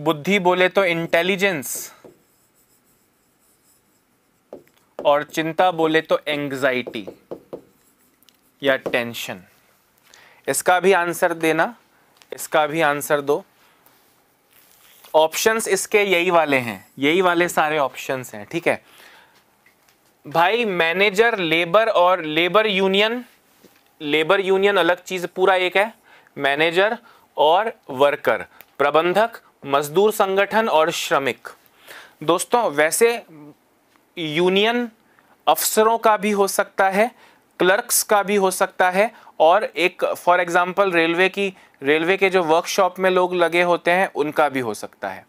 बुद्धि बोले तो इंटेलिजेंस और चिंता बोले तो एंग्जाइटी या टेंशन इसका भी आंसर देना इसका भी आंसर दो ऑप्शंस इसके यही वाले हैं यही वाले सारे ऑप्शंस हैं ठीक है भाई मैनेजर लेबर और लेबर यूनियन लेबर यूनियन अलग चीज़ पूरा एक है मैनेजर और वर्कर प्रबंधक मजदूर संगठन और श्रमिक दोस्तों वैसे यूनियन अफसरों का भी हो सकता है क्लर्क्स का भी हो सकता है और एक फॉर एग्जांपल रेलवे की रेलवे के जो वर्कशॉप में लोग लगे होते हैं उनका भी हो सकता है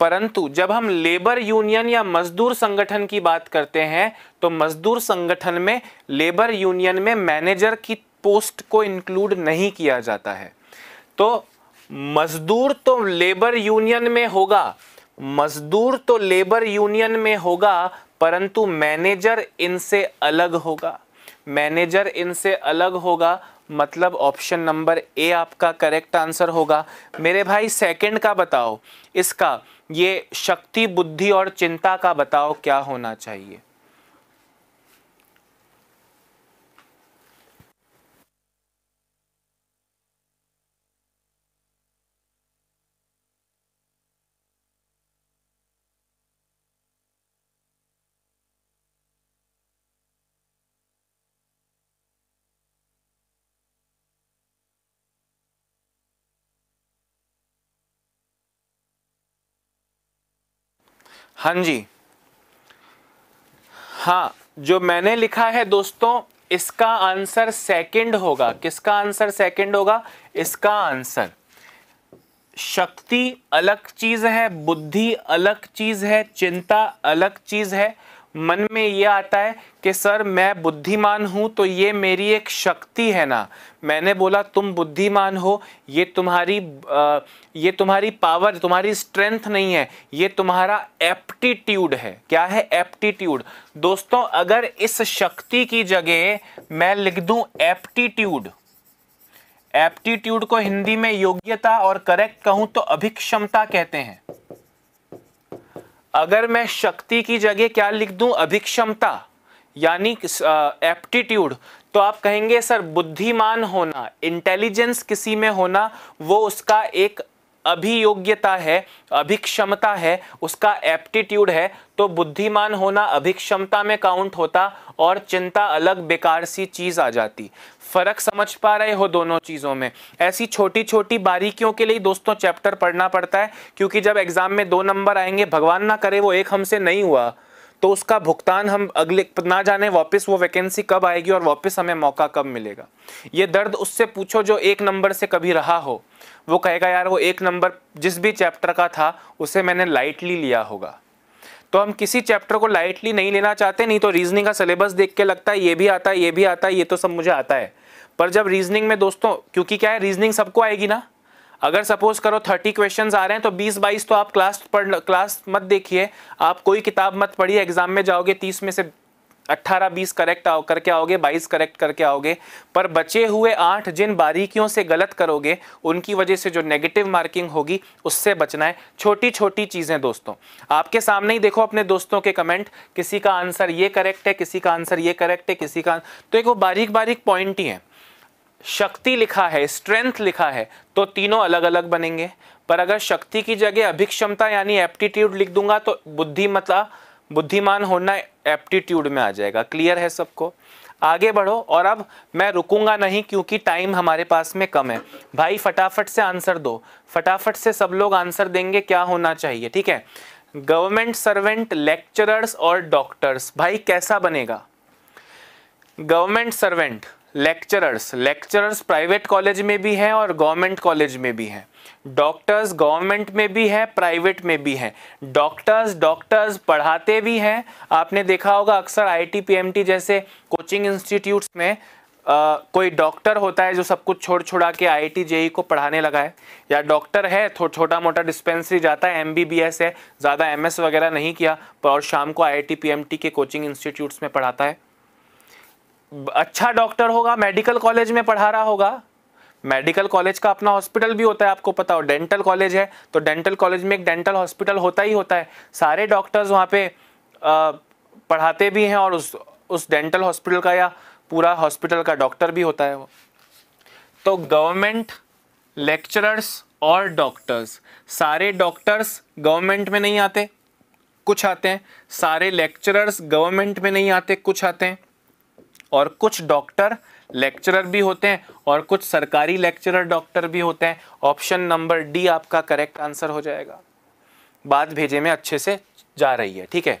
परंतु जब हम लेबर यूनियन या मजदूर संगठन की बात करते हैं तो मजदूर संगठन में लेबर यूनियन में मैनेजर की पोस्ट को इंक्लूड नहीं किया जाता है तो मजदूर तो लेबर यूनियन में होगा मजदूर तो लेबर यूनियन में होगा परंतु मैनेजर इनसे अलग होगा मैनेजर इनसे अलग होगा मतलब ऑप्शन नंबर ए आपका करेक्ट आंसर होगा मेरे भाई सेकंड का बताओ इसका ये शक्ति बुद्धि और चिंता का बताओ क्या होना चाहिए हाँ जी हाँ जो मैंने लिखा है दोस्तों इसका आंसर सेकंड होगा किसका आंसर सेकंड होगा इसका आंसर शक्ति अलग चीज है बुद्धि अलग चीज है चिंता अलग चीज है मन में ये आता है कि सर मैं बुद्धिमान हूँ तो ये मेरी एक शक्ति है ना मैंने बोला तुम बुद्धिमान हो ये तुम्हारी ये तुम्हारी पावर तुम्हारी स्ट्रेंथ नहीं है ये तुम्हारा एप्टीट्यूड है क्या है एप्टीट्यूड दोस्तों अगर इस शक्ति की जगह मैं लिख दूँ एप्टीट्यूड एप्टीट्यूड को हिंदी में योग्यता और करेक्ट कहूँ तो अभिक्षमता कहते हैं अगर मैं शक्ति की जगह क्या लिख दूं अभिक्षमता यानी एप्टीट्यूड तो आप कहेंगे सर बुद्धिमान होना इंटेलिजेंस किसी में होना वो उसका एक अभियोग्यता है अभिक्षमता है उसका एप्टीट्यूड है तो बुद्धिमान होना अभिक्षमता में काउंट होता और चिंता अलग बेकार सी चीज़ आ जाती फर्क समझ पा रहे हो दोनों चीज़ों में ऐसी छोटी छोटी बारीकियों के लिए दोस्तों चैप्टर पढ़ना पड़ता है क्योंकि जब एग्ज़ाम में दो नंबर आएंगे भगवान ना करे वो एक हमसे नहीं हुआ तो उसका भुगतान हम अगले ना जाने वापस वो वैकेंसी कब आएगी और वापस हमें मौका कब मिलेगा ये दर्द उससे पूछो जो एक नंबर से कभी रहा हो वो कहेगा यार वो एक नंबर जिस भी चैप्टर का था उसे मैंने लाइटली लिया होगा तो हम किसी चैप्टर को लाइटली नहीं लेना चाहते नहीं तो रीजनिंग का सिलेबस देख के लगता है ये भी आता है ये भी आता है ये तो सब मुझे आता है पर जब रीजनिंग में दोस्तों क्योंकि क्या है रीजनिंग सबको आएगी ना अगर सपोज करो थर्टी क्वेश्चन आ रहे हैं तो बीस बाईस तो आप क्लास पढ़ क्लास मत देखिए आप कोई किताब मत पढ़िए एग्जाम में जाओगे तीस में से अट्ठारह बीस करेक्ट आओ करके आओगे बाईस करेक्ट करके आओगे पर बचे हुए आठ जिन बारीकियों से गलत करोगे उनकी वजह से जो नेगेटिव मार्किंग होगी उससे बचना है छोटी छोटी चीज़ें दोस्तों आपके सामने ही देखो अपने दोस्तों के कमेंट किसी का आंसर ये करेक्ट है किसी का आंसर ये करेक्ट है किसी का तो एक वो बारीक बारीक पॉइंट ही है शक्ति लिखा है स्ट्रेंथ लिखा है तो तीनों अलग अलग बनेंगे पर अगर शक्ति की जगह अभिक्षमता यानी एप्टीट्यूड लिख दूंगा तो बुद्धिमता बुद्धिमान होना एप्टीट्यूड में आ जाएगा क्लियर है सबको आगे बढ़ो और अब मैं रुकूंगा नहीं क्योंकि टाइम हमारे पास में कम है भाई फटाफट से आंसर दो फटाफट से सब लोग आंसर देंगे क्या होना चाहिए ठीक है गवर्नमेंट सर्वेंट लेक्चरर्स और डॉक्टर्स भाई कैसा बनेगा government servant lecturers lecturers private college में भी हैं और गवर्नमेंट कॉलेज में भी हैं डॉक्टर्स गवर्नमेंट में भी है प्राइवेट में भी है डॉक्टर्स डॉक्टर्स पढ़ाते भी हैं आपने देखा होगा अक्सर आई टी जैसे कोचिंग इंस्टीट्यूट्स में आ, कोई डॉक्टर होता है जो सब कुछ छोड़ छोड़ा के आई टी जेई को पढ़ाने लगा है या डॉक्टर है थो, छोटा मोटा डिस्पेंसरी जाता है एम बी बी एस है ज़्यादा एम एस वगैरह नहीं किया और शाम को I T P M T के कोचिंग इंस्टीट्यूट्स में पढ़ाता है अच्छा डॉक्टर होगा मेडिकल कॉलेज में पढ़ा रहा होगा मेडिकल कॉलेज का अपना हॉस्पिटल भी होता है आपको पता हो डेंटल कॉलेज है तो डेंटल कॉलेज में एक डेंटल हॉस्पिटल होता ही होता है सारे डॉक्टर्स वहाँ पे आ, पढ़ाते भी हैं और उस उस डेंटल हॉस्पिटल का या पूरा हॉस्पिटल का डॉक्टर भी होता है वो तो गवर्नमेंट लेक्चरर्स और डॉक्टर्स सारे डॉक्टर्स गवर्नमेंट में नहीं आते कुछ आते हैं सारे लेक्चरर्स गवर्नमेंट में नहीं आते कुछ आते हैं और कुछ डॉक्टर लेक्चरर भी होते हैं और कुछ सरकारी लेक्चरर डॉक्टर भी होते हैं ऑप्शन नंबर डी आपका करेक्ट आंसर हो जाएगा बात भेजे में अच्छे से जा रही है ठीक है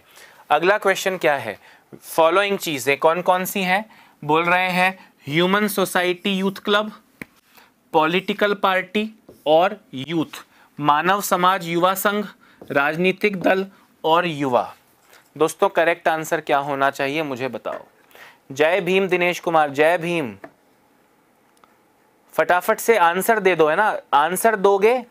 अगला क्वेश्चन क्या है फॉलोइंग चीज़ें कौन कौन सी हैं बोल रहे हैं human society youth club political party और यूथ मानव समाज युवा संघ राजनीतिक दल और युवा दोस्तों करेक्ट आंसर क्या होना चाहिए मुझे बताओ जय भीम दिनेश कुमार जय भीम फटाफट से आंसर दे दो है ना आंसर दोगे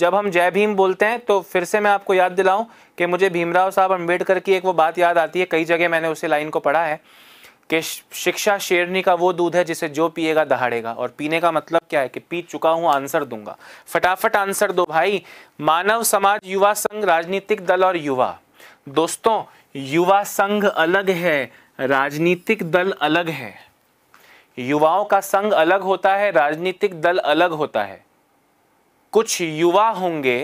जब हम जय भीम बोलते हैं तो फिर से मैं आपको याद दिलाऊं कि मुझे भीमराव साहब अम्बेडकर की एक वो बात याद आती है कई जगह मैंने उसे लाइन को पढ़ा है कि शिक्षा शेरनी का वो दूध है जिसे जो पिएगा दहाड़ेगा और पीने का मतलब क्या है कि पी चुका हूं आंसर दूंगा फटाफट आंसर दो भाई मानव समाज युवा संघ राजनीतिक दल और युवा दोस्तों युवा संघ अलग है राजनीतिक दल अलग है युवाओं का संघ अलग होता है राजनीतिक दल अलग होता है कुछ युवा होंगे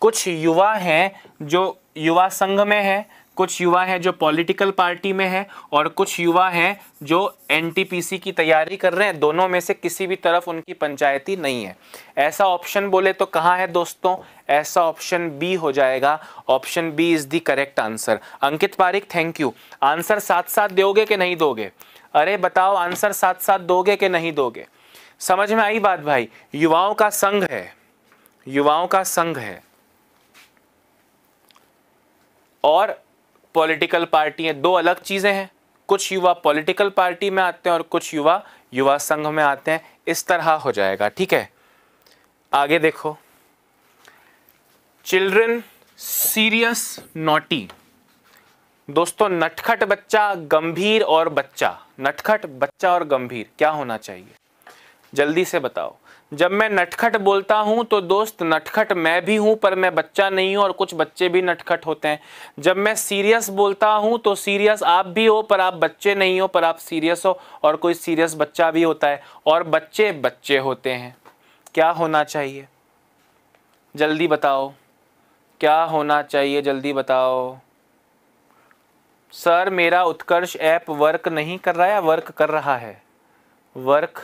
कुछ युवा हैं जो युवा संघ में हैं कुछ युवा हैं जो पॉलिटिकल पार्टी में हैं और कुछ युवा हैं जो एनटीपीसी की तैयारी कर रहे हैं दोनों में से किसी भी तरफ उनकी पंचायती नहीं है ऐसा ऑप्शन बोले तो कहाँ है दोस्तों ऐसा ऑप्शन बी हो जाएगा option B is the correct answer Ankit Parik thank you answer साथ साथ दोगे कि नहीं दोगे अरे बताओ आंसर साथ साथ दोगे कि नहीं दोगे समझ में आई बात भाई युवाओं का संघ है युवाओं का संघ है और पॉलिटिकल पार्टियां दो अलग चीज़ें हैं कुछ युवा पॉलिटिकल पार्टी में आते हैं और कुछ युवा युवा संघ में आते हैं इस तरह हो जाएगा ठीक है आगे देखो चिल्ड्रन सीरियस नोटी दोस्तों नटखट बच्चा गंभीर और बच्चा नटखट बच्चा और गंभीर क्या होना चाहिए जल्दी से बताओ जब मैं नटखट बोलता हूं तो दोस्त नटखट मैं भी हूं पर मैं बच्चा नहीं हूँ और कुछ बच्चे भी नटखट होते हैं जब मैं सीरियस बोलता हूं तो सीरियस आप भी हो पर आप बच्चे नहीं हो पर आप सीरियस हो और कोई सीरियस बच्चा भी होता है और बच्चे बच्चे होते हैं क्या होना चाहिए जल्दी बताओ क्या होना चाहिए जल्दी बताओ सर मेरा उत्कर्ष ऐप वर्क नहीं कर रहा है या वर्क कर रहा है वर्क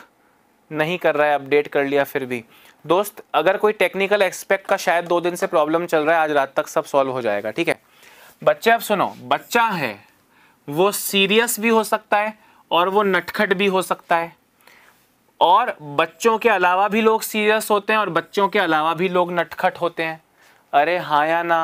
नहीं कर रहा है अपडेट कर लिया फिर भी दोस्त अगर कोई टेक्निकल एक्सपेक्ट का शायद दो दिन से प्रॉब्लम चल रहा है आज रात तक सब सॉल्व हो जाएगा ठीक है बच्चे अब सुनो बच्चा है वो सीरियस भी हो सकता है और वो नटखट भी हो सकता है और बच्चों के अलावा भी लोग सीरियस होते हैं और बच्चों के अलावा भी लोग नटखट होते हैं अरे हाँ या ना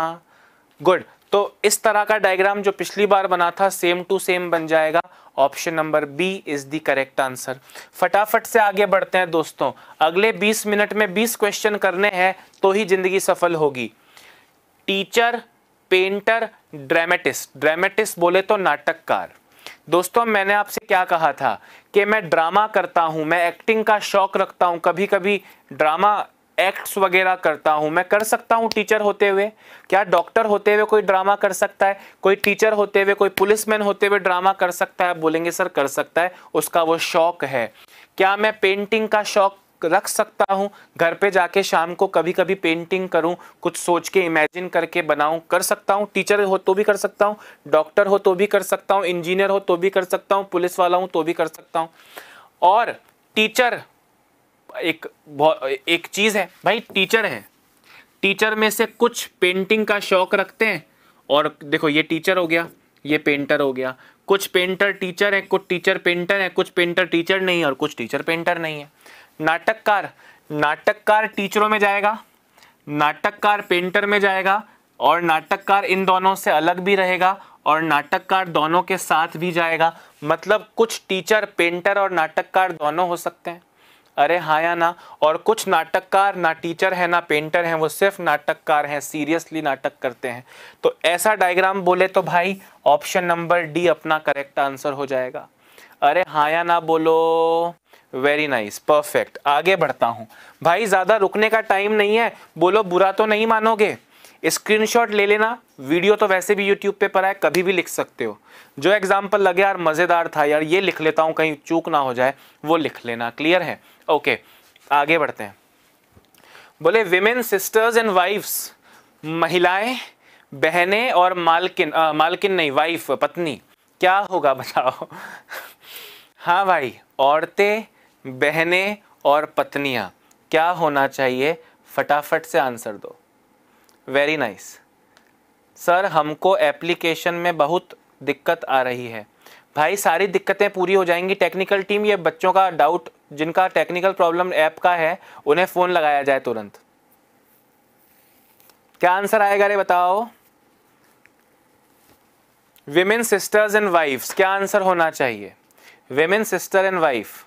गुड तो इस तरह का डायग्राम जो पिछली बार बना था सेम टू सेम बन जाएगा option number B is the correct answer फटाफट से आगे बढ़ते हैं दोस्तों अगले 20 मिनट में 20 क्वेश्चन करने हैं तो ही जिंदगी सफल होगी टीचर पेंटर ड्रामेटिस्ट ड्रामेटिस्ट बोले तो नाटककार दोस्तों मैंने आपसे क्या कहा था कि मैं ड्रामा करता हूं मैं एक्टिंग का शौक रखता हूं कभी कभी ड्रामा एक्ट्स वगैरह करता हूँ मैं कर सकता हूँ टीचर होते हुए क्या डॉक्टर होते हुए कोई ड्रामा कर सकता है कोई टीचर होते हुए कोई पुलिसमैन होते हुए ड्रामा कर सकता है बोलेंगे सर कर सकता है उसका वो शौक है क्या मैं पेंटिंग का शौक रख सकता हूँ घर पे जाके शाम को कभी कभी पेंटिंग करूँ कुछ सोच के इमेजिन करके बनाऊँ कर सकता हूँ टीचर हो तो भी कर सकता हूँ डॉक्टर हो तो भी कर सकता हूँ इंजीनियर हो तो भी कर सकता हूँ पुलिस वाला हूँ तो भी कर सकता हूँ और टीचर एक एक चीज़ है भाई टीचर है टीचर में से कुछ पेंटिंग का शौक रखते हैं और देखो ये टीचर हो गया ये पेंटर हो गया कुछ पेंटर टीचर हैं कुछ टीचर पेंटर हैं कुछ पेंटर टीचर नहीं है और कुछ टीचर पेंटर नहीं है नाटककार नाटककार टीचरों में जाएगा नाटककार पेंटर में जाएगा और नाटककार इन दोनों से अलग भी रहेगा और नाटककार दोनों के साथ भी जाएगा मतलब कुछ टीचर पेंटर और नाटककार दोनों हो सकते हैं अरे हाँ या ना और कुछ नाटककार ना टीचर है ना पेंटर हैं वो सिर्फ नाटककार हैं सीरियसली नाटक करते हैं तो ऐसा डायग्राम बोले तो भाई ऑप्शन नंबर डी अपना करेक्ट आंसर हो जाएगा अरे हाँ या ना बोलो वेरी नाइस परफेक्ट आगे बढ़ता हूँ भाई ज़्यादा रुकने का टाइम नहीं है बोलो बुरा तो नहीं मानोगे स्क्रीनशॉट ले लेना वीडियो तो वैसे भी यूट्यूब पे पड़ा है कभी भी लिख सकते हो जो एग्जाम्पल लगे यार मज़ेदार था यार ये लिख लेता हूँ कहीं चूक ना हो जाए वो लिख लेना क्लियर है ओके okay, आगे बढ़ते हैं बोले विमेन सिस्टर्स एंड वाइफ्स महिलाएं बहने और मालकिन आ, मालकिन नहीं वाइफ पत्नी क्या होगा बताओ हाँ भाई औरतें बहने और पत्नियां क्या होना चाहिए फटाफट से आंसर दो वेरी नाइस सर हमको एप्लीकेशन में बहुत दिक्कत आ रही है भाई सारी दिक्कतें पूरी हो जाएंगी टेक्निकल टीम ये बच्चों का डाउट जिनका टेक्निकल प्रॉब्लम ऐप का है उन्हें फ़ोन लगाया जाए तुरंत क्या आंसर आएगा रे बताओ विमेन सिस्टर्स एंड वाइफ्स क्या आंसर होना चाहिए विमेन सिस्टर एंड वाइफ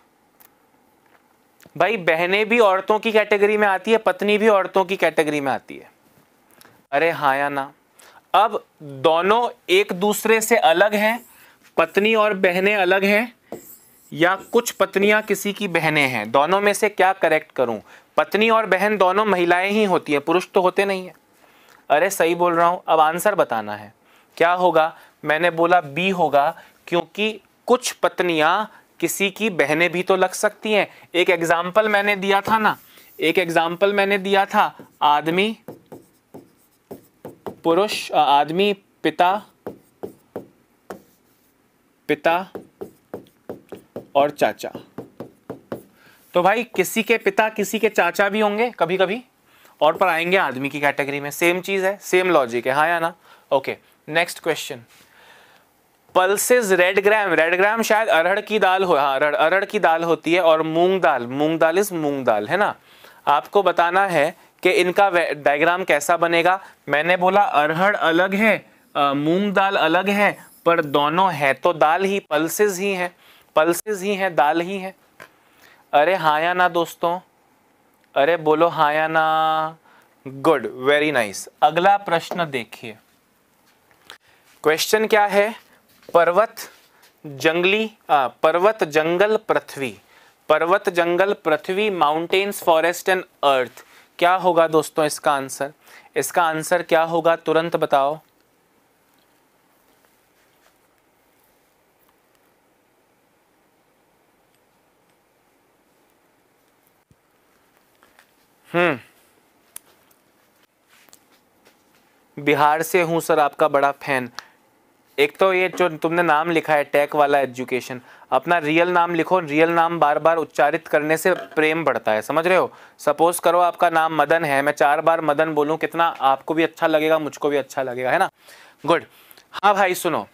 भाई बहनें भी औरतों की कैटेगरी में आती है पत्नी भी औरतों की कैटेगरी में आती है अरे हाँ या ना अब दोनों एक दूसरे से अलग हैं पत्नी और बहनें अलग हैं या कुछ पत्नियां किसी की बहनें हैं दोनों में से क्या करेक्ट करूं पत्नी और बहन दोनों महिलाएं ही होती हैं पुरुष तो होते नहीं हैं अरे सही बोल रहा हूं अब आंसर बताना है क्या होगा मैंने बोला बी होगा क्योंकि कुछ पत्नियां किसी की बहनें भी तो लग सकती हैं एक एग्जाम्पल मैंने दिया था ना एक एग्जाम्पल मैंने दिया था आदमी पुरुष आदमी पिता पिता और चाचा तो भाई किसी के पिता किसी के चाचा भी होंगे कभी कभी और पर आएंगे आदमी की कैटेगरी में सेम चीज़ है सेम लॉजिक है हाँ या ना okay next question pulses red gram red gram शायद अरहड़ की दाल हो हाँ अरहड़ अरहड़ की दाल होती है और मूंग दाल मूंग दाल इज मूंग दाल है ना आपको बताना है कि इनका डायग्राम कैसा बनेगा मैंने बोला अरहड़ अलग है मूंग दाल अलग है पर दोनों है तो दाल ही पल्सेज ही हैं पल्सेस ही हैं दाल ही हैं अरे हाँ या ना दोस्तों अरे बोलो हाँ या ना गुड वेरी नाइस अगला प्रश्न देखिए क्वेश्चन क्या है पर्वत जंगली आ, पर्वत जंगल पृथ्वी पर्वत जंगल पृथ्वी माउंटेन्स फॉरेस्ट एंड अर्थ क्या होगा दोस्तों इसका आंसर इसका आंसर क्या होगा तुरंत बताओ हम्म बिहार से हूँ सर आपका बड़ा फैन एक तो ये जो तुमने नाम लिखा है टेक वाला एजुकेशन अपना रियल नाम लिखो रियल नाम बार बार उच्चारित करने से प्रेम बढ़ता है समझ रहे हो सपोज करो आपका नाम मदन है मैं चार बार मदन बोलूँ कितना आपको भी अच्छा लगेगा मुझको भी अच्छा लगेगा है ना गुड हाँ भाई सुनो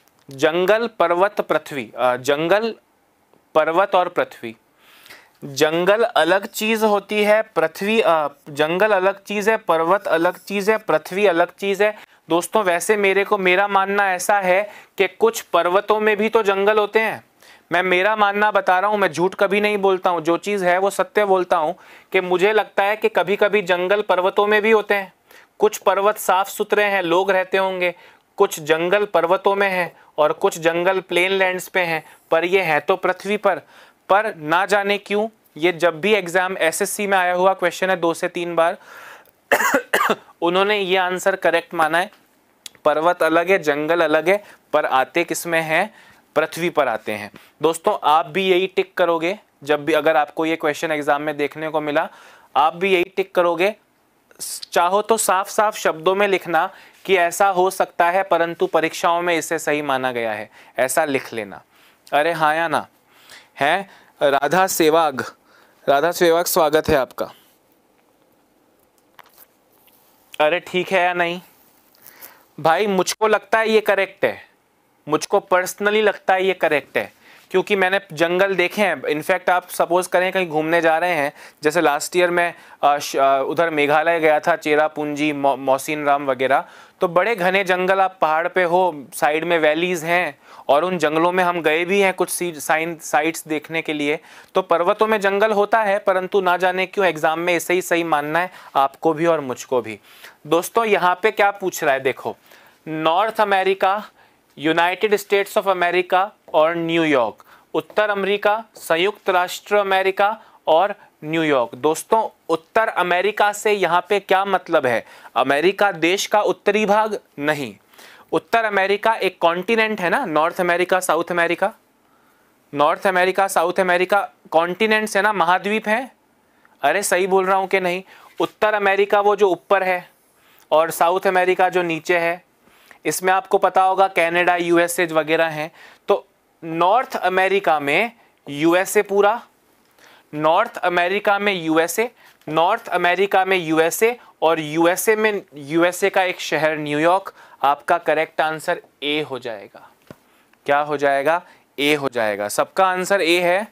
जंगल पर्वत पृथ्वी जंगल पर्वत और पृथ्वी जंगल अलग चीज होती है पृथ्वी जंगल अलग चीज है पर्वत अलग चीज है पृथ्वी अलग चीज है दोस्तों वैसे मेरे को मेरा मानना ऐसा है कि कुछ पर्वतों में भी तो जंगल होते हैं मैं मेरा मानना बता रहा हूँ मैं झूठ कभी नहीं बोलता हूँ जो चीज़ है वो सत्य बोलता हूँ कि मुझे लगता है कि कभी कभी जंगल पर्वतों में भी होते हैं कुछ पर्वत साफ सुथरे हैं लोग रहते होंगे कुछ जंगल पर्वतों में हैं और कुछ जंगल प्लेन लैंड्स पे हैं पर ये हैं तो पृथ्वी पर पर ना जाने क्यों ये जब भी एग्ज़ाम एसएससी में आया हुआ क्वेश्चन है दो से तीन बार उन्होंने ये आंसर करेक्ट माना है पर्वत अलग है जंगल अलग है पर आते किसमें हैं पृथ्वी पर आते हैं दोस्तों आप भी यही टिक करोगे जब भी अगर आपको ये क्वेश्चन एग्ज़ाम में देखने को मिला आप भी यही टिक करोगे चाहो तो साफ साफ शब्दों में लिखना कि ऐसा हो सकता है परंतु परीक्षाओं में इसे सही माना गया है ऐसा लिख लेना अरे हाँ या ना है राधा सेवाग राधा सेवाग स्वागत है आपका अरे ठीक है या नहीं भाई मुझको लगता है ये करेक्ट है मुझको पर्सनली लगता है ये करेक्ट है क्योंकि मैंने जंगल देखे हैं इनफैक्ट आप सपोज करें कहीं घूमने जा रहे हैं जैसे लास्ट ईयर मैं उधर मेघालय गया था चेरापूंजी मौ, राम वगैरह तो बड़े घने जंगल आप पहाड़ पे हो साइड में वैलीज़ हैं और उन जंगलों में हम गए भी हैं कुछ साइन साइट्स देखने के लिए तो पर्वतों में जंगल होता है परंतु ना जाने क्यों एग्ज़ाम में इसे ही सही मानना है आपको भी और मुझको भी दोस्तों यहाँ पे क्या पूछ रहा है देखो north America United States of America और न्यूयॉर्क उत्तर अमेरिका संयुक्त राष्ट्र अमेरिका और न्यूयॉर्क दोस्तों उत्तर अमेरिका से यहाँ पे क्या मतलब है अमेरिका देश का उत्तरी भाग नहीं उत्तर अमेरिका एक कॉन्टिनेंट है ना North America South America North America South America continents है ना महाद्वीप है अरे सही बोल रहा हूँ कि नहीं उत्तर अमेरिका वो जो ऊपर है और साउथ अमेरिका जो नीचे है इसमें आपको पता होगा कैनेडा यूएसए वगैरह हैं तो नॉर्थ अमेरिका में यूएसए पूरा नॉर्थ अमेरिका में यूएसए नॉर्थ अमेरिका में यूएसए और यूएसए में यूएसए का एक शहर न्यूयॉर्क आपका करेक्ट आंसर ए हो जाएगा क्या हो जाएगा ए हो जाएगा सबका आंसर ए है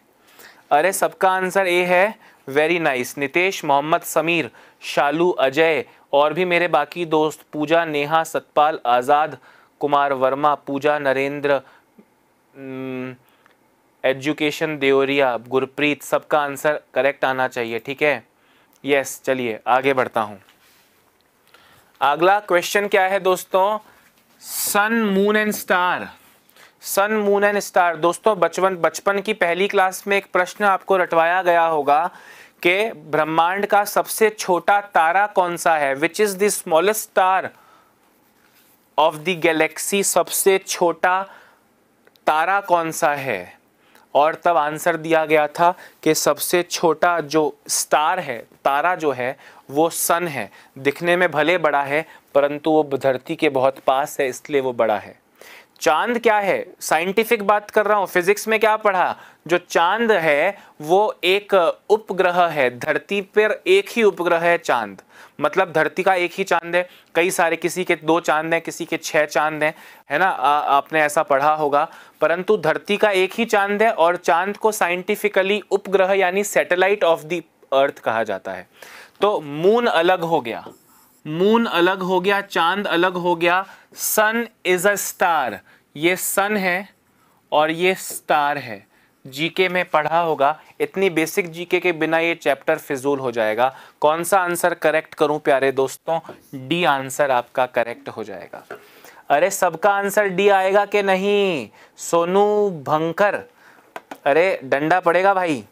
अरे सबका आंसर ए है very nice nice. Nitesh Mohammad Sameer Shalu Ajay और भी मेरे बाकी दोस्त पूजा नेहा सतपाल आज़ाद कुमार वर्मा पूजा नरेंद्र न, एजुकेशन देवरिया गुरप्रीत सबका आंसर करेक्ट आना चाहिए ठीक है यस चलिए आगे बढ़ता हूँ अगला क्वेश्चन क्या है दोस्तों sun moon and star sun moon and star दोस्तों बचपन बचपन की पहली क्लास में एक प्रश्न आपको रटवाया गया होगा कि ब्रह्मांड का सबसे छोटा तारा कौन सा है which is the smallest star of the galaxy सबसे छोटा तारा कौन सा है और तब आंसर दिया गया था कि सबसे छोटा जो स्टार है तारा जो है वो सन है दिखने में भले बड़ा है परंतु वो धरती के बहुत पास है इसलिए वो बड़ा है चांद क्या है साइंटिफिक बात कर रहा हूं फिजिक्स में क्या पढ़ा जो चांद है वो एक उपग्रह है धरती पर एक ही उपग्रह है चांद मतलब धरती का एक ही चांद है कई सारे किसी के दो चांद हैं किसी के छह चांद हैं है ना आ, आपने ऐसा पढ़ा होगा परंतु धरती का एक ही चांद है और चांद को साइंटिफिकली उपग्रह यानी सैटेलाइट ऑफ दी अर्थ कहा जाता है तो मून अलग हो गया मून अलग हो गया चांद अलग हो गया सन इज अ स्टार ये सन है और ये स्टार है जीके में पढ़ा होगा इतनी बेसिक जीके के बिना ये चैप्टर फिजूल हो जाएगा कौन सा आंसर करेक्ट करूं प्यारे दोस्तों डी आंसर आपका करेक्ट हो जाएगा अरे सबका आंसर डी आएगा कि नहीं सोनू भंकर अरे डंडा पड़ेगा भाई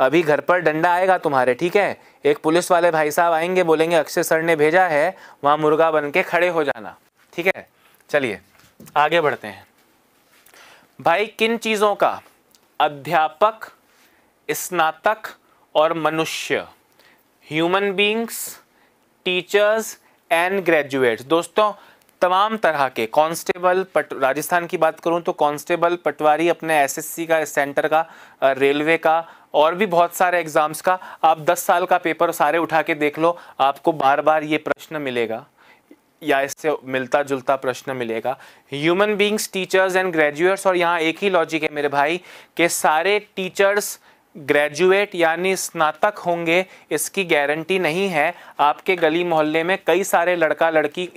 अभी घर पर डंडा आएगा तुम्हारे ठीक है एक पुलिस वाले भाई साहब आएंगे बोलेंगे अक्षय सर ने भेजा है वहां मुर्गा बन के खड़े हो जाना ठीक है चलिए आगे बढ़ते हैं भाई किन चीज़ों का अध्यापक स्नातक और मनुष्य human beings teachers and graduates दोस्तों तमाम तरह के कांस्टेबल पट राजस्थान की बात करूं तो कांस्टेबल पटवारी अपने एसएससी का सेंटर का रेलवे का और भी बहुत सारे एग्ज़ाम्स का आप 10 साल का पेपर सारे उठा के देख लो आपको बार बार ये प्रश्न मिलेगा या इससे मिलता जुलता प्रश्न मिलेगा human beings teachers and graduates और यहाँ एक ही लॉजिक है मेरे भाई के सारे टीचर्स ग्रेजुएट यानी स्नातक होंगे इसकी गारंटी नहीं है आपके गली मोहल्ले में कई सारे लड़का लड़की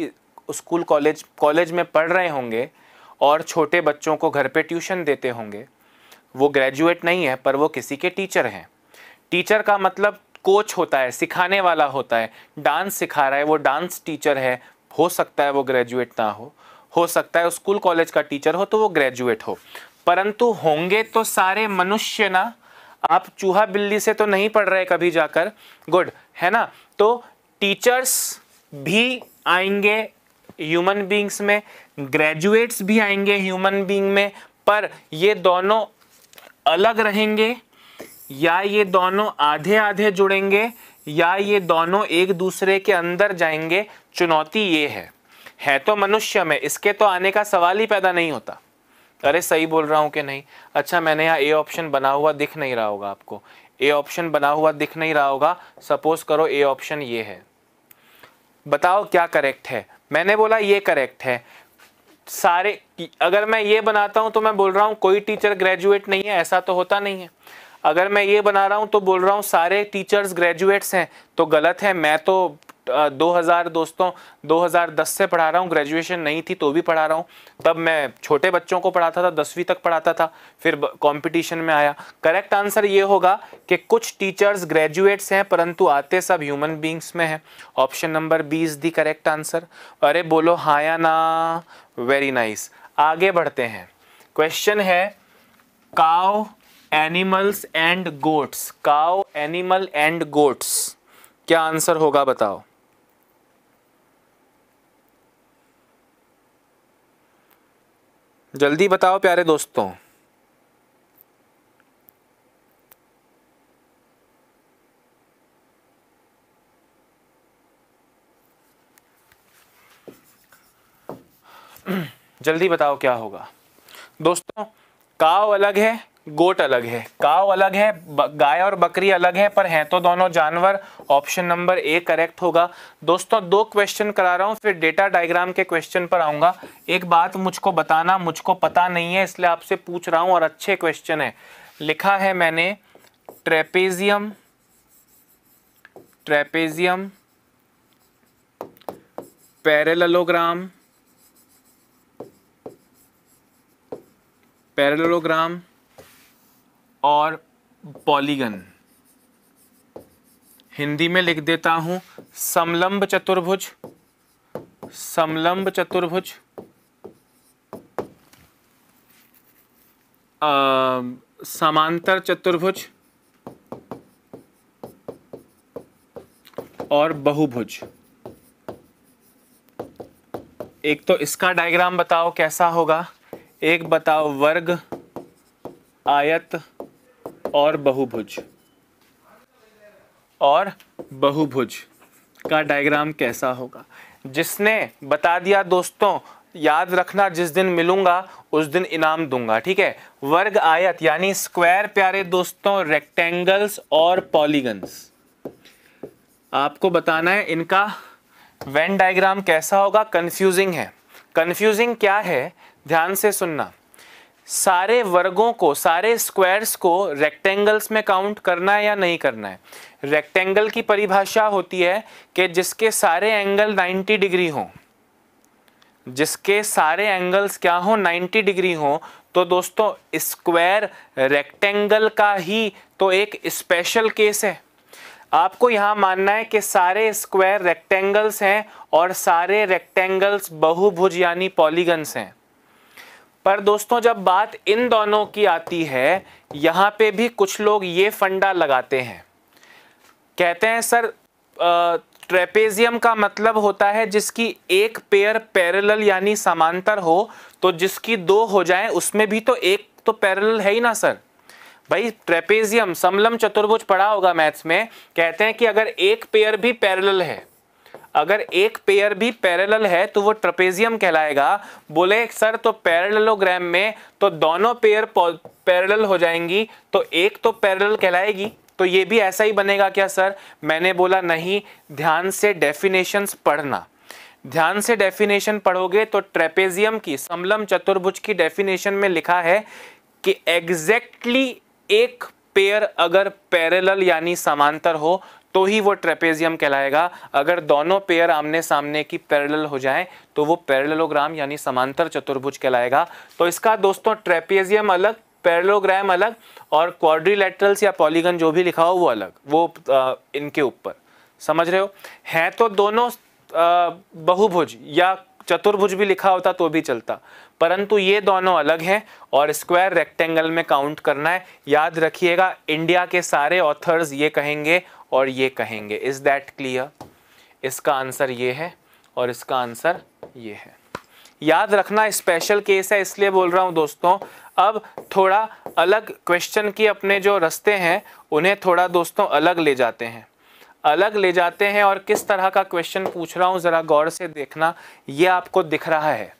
स्कूल कॉलेज कॉलेज में पढ़ रहे होंगे और छोटे बच्चों को घर पे ट्यूशन देते होंगे वो ग्रेजुएट नहीं है पर वो किसी के टीचर हैं टीचर का मतलब कोच होता है सिखाने वाला होता है डांस सिखा रहा है वो डांस टीचर है हो सकता है वो ग्रेजुएट ना हो हो सकता है स्कूल कॉलेज का टीचर हो तो वो ग्रेजुएट हो परंतु होंगे तो सारे मनुष्य ना आप चूहा बिल्ली से तो नहीं पढ़ रहे कभी जाकर गुड है ना तो टीचर्स भी आएंगे ह्यूमन बींग्स में ग्रेजुएट्स भी आएंगे ह्यूमन बींग में पर ये दोनों अलग रहेंगे या ये दोनों आधे आधे जुड़ेंगे या ये दोनों एक दूसरे के अंदर जाएंगे चुनौती ये है है तो मनुष्य में इसके तो आने का सवाल ही पैदा नहीं होता अरे सही बोल रहा हूँ कि नहीं अच्छा मैंने यहाँ ए ऑप्शन बना हुआ दिख नहीं रहा होगा आपको ए ऑप्शन बना हुआ दिख नहीं रहा होगा सपोज करो ए ऑप्शन ये है बताओ क्या करेक्ट है मैंने बोला ये करेक्ट है सारे अगर मैं ये बनाता हूँ तो मैं बोल रहा हूँ कोई टीचर ग्रेजुएट नहीं है ऐसा तो होता नहीं है अगर मैं ये बना रहा हूँ तो बोल रहा हूँ सारे टीचर्स ग्रेजुएट्स हैं तो गलत है मैं तो 2000 दोस्तों 2010 से पढ़ा रहा हूँ ग्रेजुएशन नहीं थी तो भी पढ़ा रहा हूँ तब मैं छोटे बच्चों को पढ़ाता था दसवीं तक पढ़ाता था फिर कंपटीशन में आया करेक्ट आंसर ये होगा कि कुछ टीचर्स ग्रेजुएट्स हैं परंतु आते सब ह्यूमन बींग्स में हैं option number B is the correct answer अरे बोलो हाँ या ना वेरी नाइस आगे बढ़ते हैं क्वेश्चन है cow animals and goats cow animal and goats क्या आंसर होगा बताओ जल्दी बताओ प्यारे दोस्तों जल्दी बताओ क्या होगा दोस्तों काव अलग है गोट अलग है काव अलग है गाय और बकरी अलग है पर हैं तो दोनों जानवर ऑप्शन नंबर ए करेक्ट होगा दोस्तों दो क्वेश्चन करा रहा हूँ फिर डेटा डायग्राम के क्वेश्चन पर आऊंगा एक बात मुझको बताना मुझको पता नहीं है इसलिए आपसे पूछ रहा हूँ और अच्छे क्वेश्चन है लिखा है मैंने ट्रेपेजियम ट्रेपेजियम पैरेलोग्राम पैरेलोग्राम और पॉलीगन हिंदी में लिख देता हूं समलंब चतुर्भुज समलंब चतुर्भुज समांतर चतुर्भुज और बहुभुज एक तो इसका डायग्राम बताओ कैसा होगा एक बताओ वर्ग आयत और बहुभुज और बहुभुज का डायग्राम कैसा होगा जिसने बता दिया दोस्तों याद रखना जिस दिन मिलूंगा उस दिन इनाम दूंगा ठीक है वर्ग आयत यानी स्क्वायर प्यारे दोस्तों रेक्टेंगल्स और पॉलीगन्स आपको बताना है इनका वेन डायग्राम कैसा होगा कंफ्यूजिंग है कंफ्यूजिंग क्या है ध्यान से सुनना सारे वर्गों को सारे स्क्वायर्स को रेक्टेंगल्स में काउंट करना है या नहीं करना है रेक्टेंगल की परिभाषा होती है कि जिसके सारे एंगल 90 डिग्री हों जिसके सारे एंगल्स क्या हो 90 डिग्री हो तो दोस्तों स्क्वायर रेक्टेंगल का ही तो एक स्पेशल केस है आपको यहाँ मानना है कि सारे स्क्वायर रेक्टेंगल्स हैं और सारे रेक्टेंगल्स बहुभुज यानी पॉलीगन्स हैं पर दोस्तों जब बात इन दोनों की आती है यहाँ पे भी कुछ लोग ये फंडा लगाते हैं कहते हैं सर ट्रेपेजियम का मतलब होता है जिसकी एक पेयर पैरेलल यानी समांतर हो तो जिसकी दो हो जाए उसमें भी तो एक तो पैरेलल है ही ना सर भाई ट्रेपेजियम समलम चतुर्भुज पढ़ा होगा मैथ्स में कहते हैं कि अगर एक पेयर भी पैरेलल है अगर एक पेयर भी पैरेलल है तो वो ट्रपेजियम कहलाएगा बोले सर तो पैरेललोग्राम में तो दोनों पेयर पैरेलल हो जाएंगी तो एक तो पैरेलल कहलाएगी तो ये भी ऐसा ही बनेगा क्या सर मैंने बोला नहीं ध्यान से डेफिनेशंस पढ़ना ध्यान से डेफिनेशन पढ़ोगे तो ट्रेपेजियम की समलम चतुर्भुज की डेफिनेशन में लिखा है कि एग्जैक्टली exactly एक पेयर अगर पैरेलल यानी समांतर हो तो ही वो ट्रेपेजियम कहलाएगा अगर दोनों पेयर आमने सामने की पैरेलल हो जाए तो वो पैरेललोग्राम यानी समांतर चतुर्भुज कहलाएगा तो इसका दोस्तों ट्रेपेजियम अलग पैरेलोग्राम अलग और क्वाड्रिलेटरल्स या पॉलीगन जो भी लिखा हो वो अलग वो आ, इनके ऊपर समझ रहे हो हैं तो दोनों बहुभुज या चतुर्भुज भी लिखा होता तो भी चलता परंतु ये दोनों अलग हैं और स्क्वायर रेक्टेंगल में काउंट करना है याद रखिएगा इंडिया के सारे ऑथर्स ये कहेंगे और ये कहेंगे इज़ दैट क्लियर इसका आंसर ये है और इसका आंसर ये है याद रखना स्पेशल केस है इसलिए बोल रहा हूँ दोस्तों अब थोड़ा अलग क्वेश्चन की अपने जो रस्ते हैं उन्हें थोड़ा दोस्तों अलग ले जाते हैं अलग ले जाते हैं और किस तरह का क्वेश्चन पूछ रहा हूँ ज़रा गौर से देखना ये आपको दिख रहा है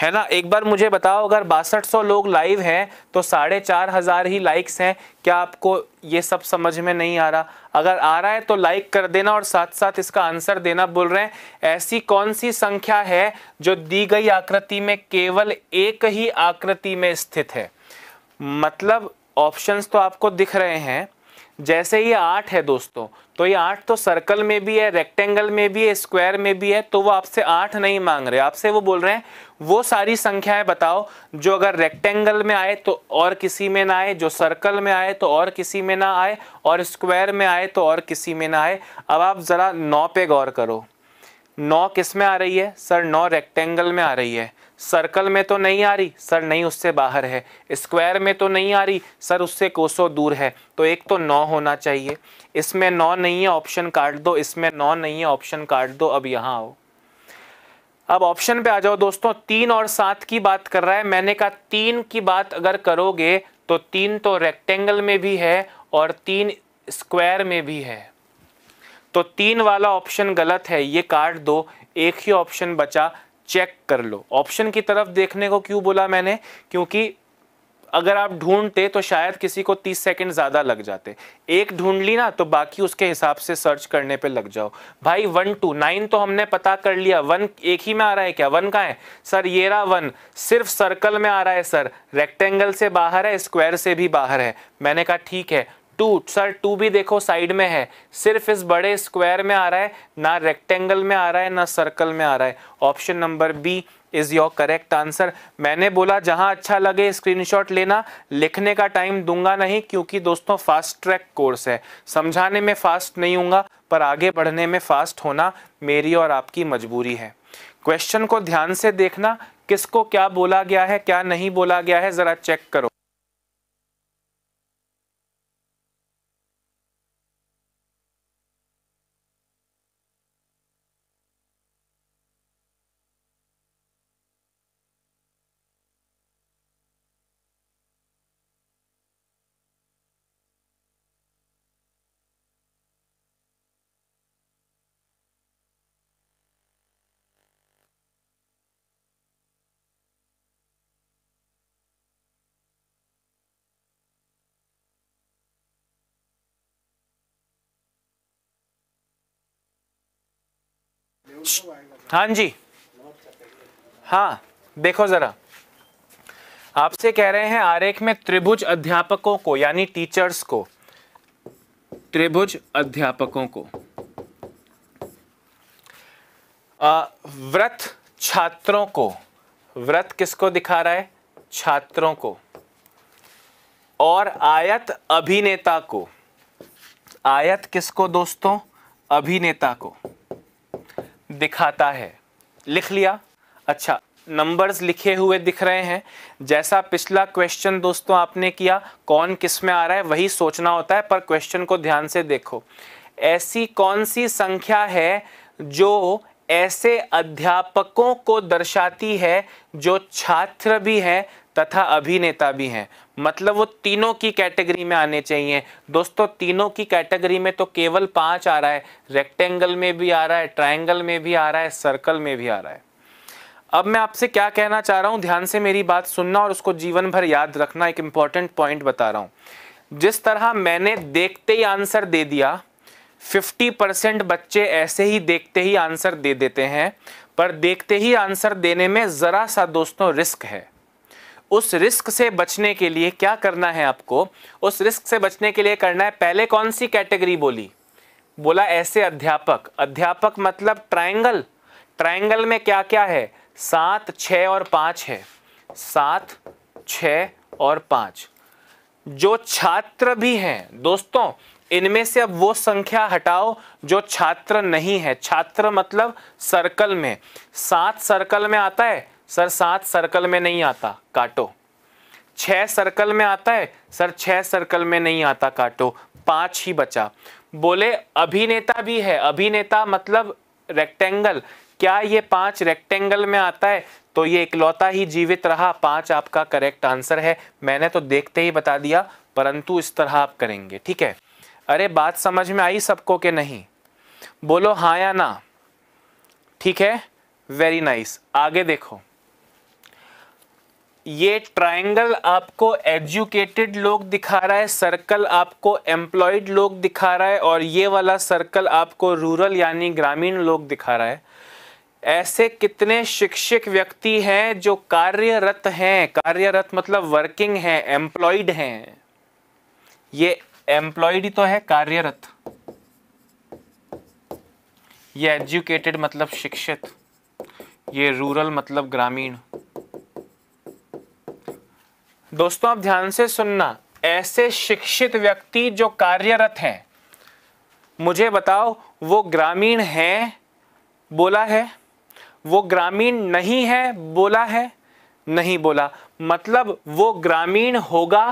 है ना एक बार मुझे बताओ अगर बासठ सौ लोग लाइव हैं तो साढ़े चार हज़ार ही लाइक्स हैं क्या आपको ये सब समझ में नहीं आ रहा अगर आ रहा है तो लाइक कर देना और साथ साथ इसका आंसर देना बोल रहे हैं ऐसी कौन सी संख्या है जो दी गई आकृति में केवल एक ही आकृति में स्थित है मतलब ऑप्शंस तो आपको दिख रहे हैं जैसे ये आठ है दोस्तों तो ये आठ तो सर्कल में भी है रेक्टेंगल में भी है स्क्वायर में भी है तो वो आपसे आठ नहीं मांग रहे आपसे वो बोल रहे हैं वो सारी संख्याएं बताओ जो अगर रेक्टेंगल में आए तो और किसी में ना आए जो सर्कल में आए तो और किसी में ना आए और स्क्वायर में आए तो और किसी में ना आए अब आप ज़रा नौ पे गौर करो नौ किस में आ रही है सर नौ रेक्टेंगल में आ रही है सर्कल में तो नहीं आ रही सर नहीं उससे बाहर है स्क्वायर में तो नहीं आ रही सर उससे कोसो दूर है तो एक तो नौ होना चाहिए इसमें नौ नहीं है ऑप्शन काट दो इसमें नौ नहीं है ऑप्शन काट दो अब यहाँ आओ अब ऑप्शन पे आ जाओ दोस्तों तीन और सात की बात कर रहा है मैंने कहा तीन की बात अगर करोगे तो तीन तो रेक्टेंगल में भी है और तीन स्क्वायर में भी है तो तीन वाला ऑप्शन गलत है ये कार्ड दो एक ही ऑप्शन बचा चेक कर लो ऑप्शन की तरफ देखने को क्यों बोला मैंने क्योंकि अगर आप ढूंढते तो शायद किसी को 30 सेकंड ज़्यादा लग जाते एक ढूंढ ली ना तो बाकी उसके हिसाब से सर्च करने पे लग जाओ भाई वन टू नाइन तो हमने पता कर लिया वन एक ही में आ रहा है क्या वन का है सर ये रहा वन सिर्फ सर्कल में आ रहा है सर रेक्टेंगल से बाहर है स्क्वायर से भी बाहर है मैंने कहा ठीक है टू सर टू भी देखो साइड में है सिर्फ इस बड़े स्क्वायर में आ रहा है ना रेक्टेंगल में आ रहा है ना सर्कल में आ रहा है option number B is your correct answer मैंने बोला जहां अच्छा लगे स्क्रीनशॉट लेना लिखने का टाइम दूंगा नहीं क्योंकि दोस्तों फास्ट ट्रैक कोर्स है समझाने में फास्ट नहीं हूँ पर आगे बढ़ने में फास्ट होना मेरी और आपकी मजबूरी है क्वेश्चन को ध्यान से देखना किसको क्या बोला गया है क्या नहीं बोला गया है ज़रा चेक करो हाँ जी हाँ देखो ज़रा आपसे कह रहे हैं आरेख में त्रिभुज अध्यापकों को यानी टीचर्स को त्रिभुज अध्यापकों को आ, व्रत छात्रों को व्रत किसको दिखा रहा है छात्रों को और आयत अभिनेता को आयत किसको दोस्तों अभिनेता को दिखाता है लिख लिया अच्छा नंबर्स लिखे हुए दिख रहे हैं जैसा पिछला क्वेश्चन दोस्तों आपने किया कौन किस में आ रहा है वही सोचना होता है पर क्वेश्चन को ध्यान से देखो ऐसी कौन सी संख्या है जो ऐसे अध्यापकों को दर्शाती है जो छात्र भी हैं तथा अभिनेता भी हैं मतलब वो तीनों की कैटेगरी में आने चाहिए दोस्तों तीनों की कैटेगरी में तो केवल पांच आ रहा है रेक्टेंगल में भी आ रहा है ट्राइंगल में भी आ रहा है सर्कल में भी आ रहा है अब मैं आपसे क्या कहना चाह रहा हूँ ध्यान से मेरी बात सुनना और उसको जीवन भर याद रखना एक इम्पॉर्टेंट पॉइंट बता रहा हूँ जिस तरह मैंने देखते ही आंसर दे दिया 50 परसेंट बच्चे ऐसे ही देखते ही आंसर दे देते हैं पर देखते ही आंसर देने में ज़रा सा दोस्तों रिस्क है उस रिस्क से बचने के लिए क्या करना है आपको उस रिस्क से बचने के लिए करना है पहले कौन सी कैटेगरी बोली बोला ऐसे अध्यापक अध्यापक मतलब ट्राइंगल ट्राइंगल में क्या क्या है सात छ और पाँच है सात छ और पाँच जो छात्र भी हैं दोस्तों इनमें से अब वो संख्या हटाओ जो छात्र नहीं है छात्र मतलब सर्कल में सात सर्कल में आता है सर सात सर्कल में नहीं आता काटो छ सर्कल में आता है सर छह सर्कल में नहीं आता काटो पांच ही बचा बोले अभिनेता भी है अभिनेता मतलब रेक्टेंगल क्या ये पांच रेक्टेंगल में आता है तो ये इकलौता ही जीवित रहा पांच आपका करेक्ट आंसर है मैंने तो देखते ही बता दिया परंतु इस तरह आप करेंगे ठीक है अरे बात समझ में आई सबको के नहीं बोलो हाँ या ना ठीक है वेरी नाइस nice. आगे देखो ये ट्रायंगल आपको एजुकेटेड लोग दिखा रहा है सर्कल आपको एम्प्लॉयड लोग दिखा रहा है और ये वाला सर्कल आपको रूरल यानी ग्रामीण लोग दिखा रहा है ऐसे कितने शिक्षित व्यक्ति हैं जो कार्यरत हैं कार्यरत मतलब वर्किंग हैं एम्प्लॉयड हैं ये एम्प्लॉयड ही तो है कार्यरत ये एजुकेटेड मतलब शिक्षित ये रूरल मतलब ग्रामीण दोस्तों आप ध्यान से सुनना ऐसे शिक्षित व्यक्ति जो कार्यरत हैं मुझे बताओ वो ग्रामीण हैं बोला है वो ग्रामीण नहीं है बोला है नहीं बोला मतलब वो ग्रामीण होगा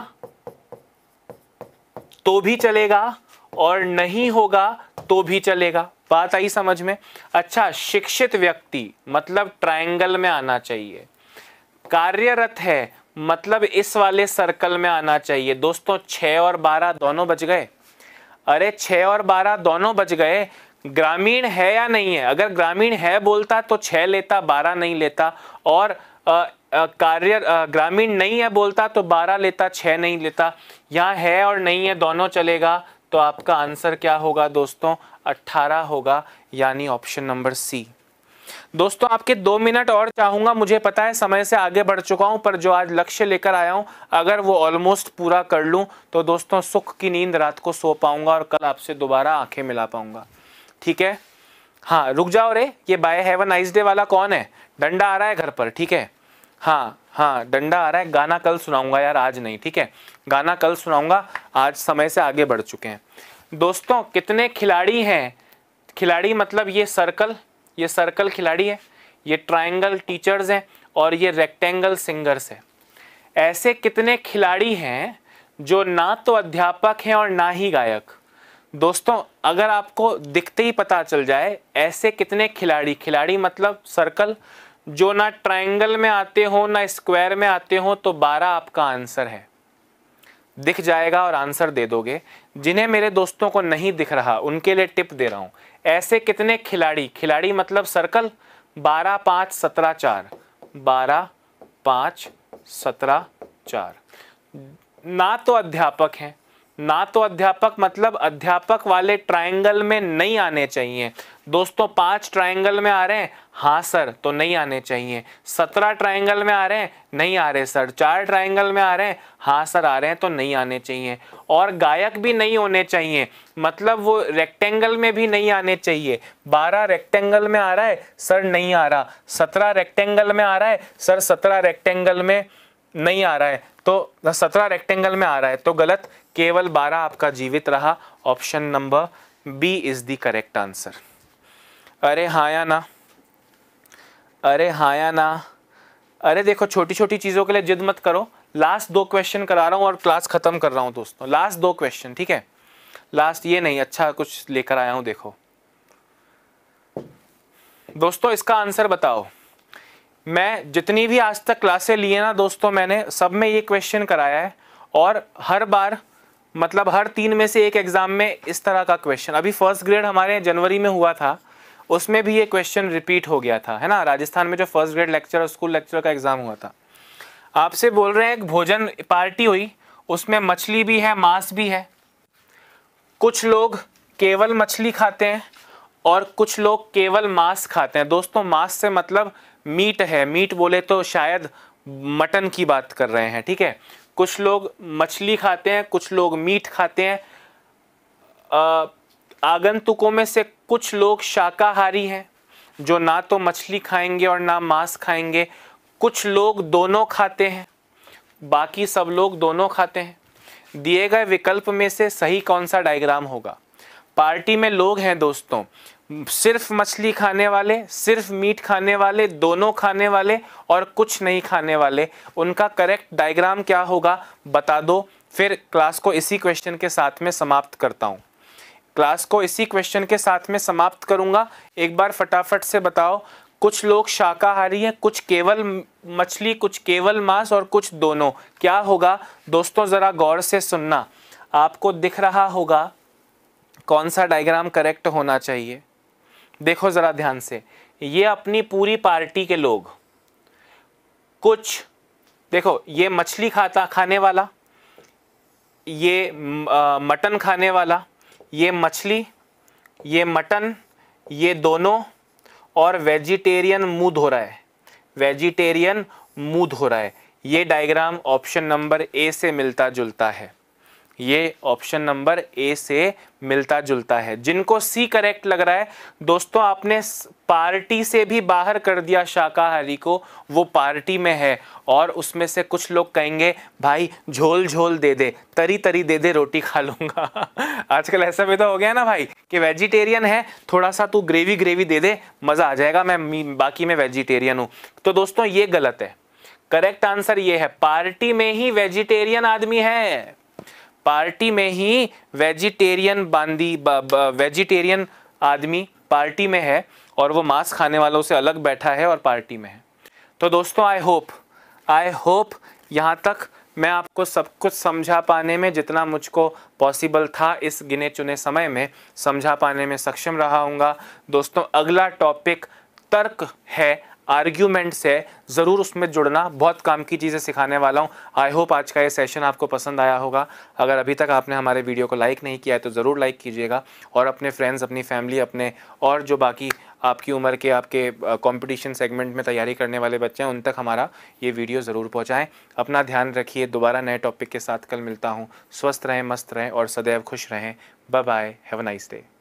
तो भी चलेगा और नहीं होगा तो भी चलेगा बात आई समझ में अच्छा शिक्षित व्यक्ति मतलब ट्रायंगल में आना चाहिए कार्यरत है मतलब इस वाले सर्कल में आना चाहिए दोस्तों छः और बारह दोनों बज गए अरे छः और बारह दोनों बज गए ग्रामीण है या नहीं है अगर ग्रामीण है बोलता तो छः लेता बारह नहीं लेता और कार्य ग्रामीण नहीं है बोलता तो बारह लेता छः नहीं लेता यहाँ है और नहीं है दोनों चलेगा तो आपका आंसर क्या होगा दोस्तों अट्ठारह होगा यानी ऑप्शन नंबर सी दोस्तों आपके दो मिनट और चाहूंगा मुझे पता है समय से आगे बढ़ चुका हूं पर जो आज लक्ष्य लेकर आया हूं अगर वो ऑलमोस्ट पूरा कर लूं तो दोस्तों सुख की नींद रात को सो पाऊंगा और कल आपसे दोबारा आंखें मिला पाऊंगा ठीक है हाँ रुक जाओ रे ये बाय हैव नाइस डे वाला कौन है डंडा आ रहा है घर पर ठीक है हाँ हाँ डंडा आ रहा है गाना कल सुनाऊंगा यार आज नहीं ठीक है गाना कल सुनाऊंगा आज समय से आगे बढ़ चुके हैं दोस्तों कितने खिलाड़ी हैं खिलाड़ी मतलब ये सर्कल ये सर्कल खिलाड़ी है ये ट्राइंगल टीचर्स हैं और ये रेक्टेंगल सिंगर्स हैं ऐसे कितने खिलाड़ी हैं जो ना तो अध्यापक हैं और ना ही गायक दोस्तों अगर आपको दिखते ही पता चल जाए ऐसे कितने खिलाड़ी खिलाड़ी मतलब सर्कल जो ना ट्राइंगल में आते हो ना स्क्वायर में आते हो तो 12 आपका आंसर है दिख जाएगा और आंसर दे दोगे जिन्हें मेरे दोस्तों को नहीं दिख रहा उनके लिए टिप दे रहा हूँ ऐसे कितने खिलाड़ी खिलाड़ी मतलब सर्कल बारह पांच सत्रह चार बारह पांच सत्रह चार ना तो अध्यापक हैं ना तो अध्यापक मतलब अध्यापक वाले ट्रायंगल में नहीं आने चाहिए दोस्तों पांच ट्रायंगल में आ रहे हैं हाँ सर तो नहीं आने चाहिए सत्रह ट्रायंगल में आ रहे हैं नहीं आ रहे सर चार ट्रायंगल में आ रहे हैं हाँ सर आ रहे हैं तो नहीं आने चाहिए और गायक भी नहीं होने चाहिए मतलब वो रेक्टेंगल में भी नहीं आने चाहिए बारह रेक्टेंगल में आ रहा है सर नहीं आ रहा सत्रह रेक्टेंगल में आ रहा है सर सत्रह रेक्टेंगल में नहीं आ रहा है तो सत्रह रेक्टेंगल में आ रहा है तो गलत केवल 12 आपका जीवित रहा option number B is the correct answer अरे हाँ या ना अरे हाँ या ना अरे देखो छोटी छोटी चीज़ों के लिए जिद मत करो लास्ट दो क्वेश्चन करा रहा हूँ और क्लास ख़त्म कर रहा हूँ दोस्तों लास्ट दो क्वेश्चन ठीक है लास्ट ये नहीं अच्छा कुछ लेकर आया हूँ देखो दोस्तों इसका आंसर बताओ मैं जितनी भी आज तक क्लासे लिए ना दोस्तों मैंने सब में ये क्वेश्चन कराया है और हर बार मतलब हर तीन में से एक एग्ज़ाम में इस तरह का क्वेश्चन अभी फर्स्ट ग्रेड हमारे जनवरी में हुआ था उसमें भी ये क्वेश्चन रिपीट हो गया था है ना राजस्थान में जो फर्स्ट ग्रेड लेक्चर और स्कूल लेक्चर का एग्ज़ाम हुआ था आपसे बोल रहे हैं एक भोजन पार्टी हुई उसमें मछली भी है मांस भी है कुछ लोग केवल मछली खाते हैं और कुछ लोग केवल मांस खाते हैं दोस्तों मांस से मतलब मीट है मीट बोले तो शायद मटन की बात कर रहे हैं ठीक है कुछ लोग मछली खाते हैं कुछ लोग मीट खाते हैं आगंतुकों में से कुछ लोग शाकाहारी हैं जो ना तो मछली खाएंगे और ना मांस खाएंगे कुछ लोग दोनों खाते हैं बाकी सब लोग दोनों खाते हैं दिए गए विकल्प में से सही कौन सा डायग्राम होगा पार्टी में लोग हैं दोस्तों सिर्फ मछली खाने वाले सिर्फ मीट खाने वाले दोनों खाने वाले और कुछ नहीं खाने वाले उनका करेक्ट डायग्राम क्या होगा बता दो फिर क्लास को इसी क्वेश्चन के साथ में समाप्त करता हूँ क्लास को इसी क्वेश्चन के साथ में समाप्त करूँगा एक बार फटाफट से बताओ कुछ लोग शाकाहारी हैं कुछ केवल मछली कुछ केवल मांस और कुछ दोनों क्या होगा दोस्तों ज़रा गौर से सुनना आपको दिख रहा होगा कौन सा डायग्राम करेक्ट होना चाहिए देखो ज़रा ध्यान से ये अपनी पूरी पार्टी के लोग कुछ देखो ये मछली खाता खाने वाला ये मटन खाने वाला ये मछली ये मटन ये दोनों और वेजिटेरियन मुंह धो रहा है वेजिटेरियन मुंह धो रहा है ये डायग्राम ऑप्शन नंबर ए से मिलता जुलता है ये ऑप्शन नंबर ए से मिलता जुलता है जिनको सी करेक्ट लग रहा है दोस्तों आपने पार्टी से भी बाहर कर दिया शाकाहारी को वो पार्टी में है और उसमें से कुछ लोग कहेंगे भाई झोल झोल दे दे तरी तरी दे दे रोटी खा लूंगा आजकल ऐसा भी तो हो गया ना भाई कि वेजिटेरियन है थोड़ा सा तू ग्रेवी ग्रेवी दे दे मज़ा आ जाएगा मैं बाकी मैं वेजिटेरियन हूँ तो दोस्तों ये गलत है करेक्ट आंसर ये है पार्टी में ही वेजिटेरियन आदमी है पार्टी में ही वेजिटेरियन बांदी वेजिटेरियन आदमी पार्टी में है और वो मांस खाने वालों से अलग बैठा है और पार्टी में है तो दोस्तों आई होप आई होप यहाँ तक मैं आपको सब कुछ समझा पाने में जितना मुझको पॉसिबल था इस गिने चुने समय में समझा पाने में सक्षम रहा हूँगा दोस्तों अगला टॉपिक तर्क है आर्ग्यूमेंट्स है ज़रूर उसमें जुड़ना बहुत काम की चीज़ें सिखाने वाला हूँ आई होप आज का ये सेशन आपको पसंद आया होगा अगर अभी तक आपने हमारे वीडियो को लाइक नहीं किया है तो ज़रूर लाइक कीजिएगा और अपने फ्रेंड्स अपनी फैमिली अपने और जो बाकी आपकी उम्र के आपके कंपटीशन सेगमेंट में तैयारी करने वाले बच्चे हैं उन तक हमारा ये वीडियो ज़रूर पहुँचाएँ अपना ध्यान रखिए दोबारा नए टॉपिक के साथ कल मिलता हूँ स्वस्थ रहें मस्त रहें और सदैव खुश रहें bye have a nice day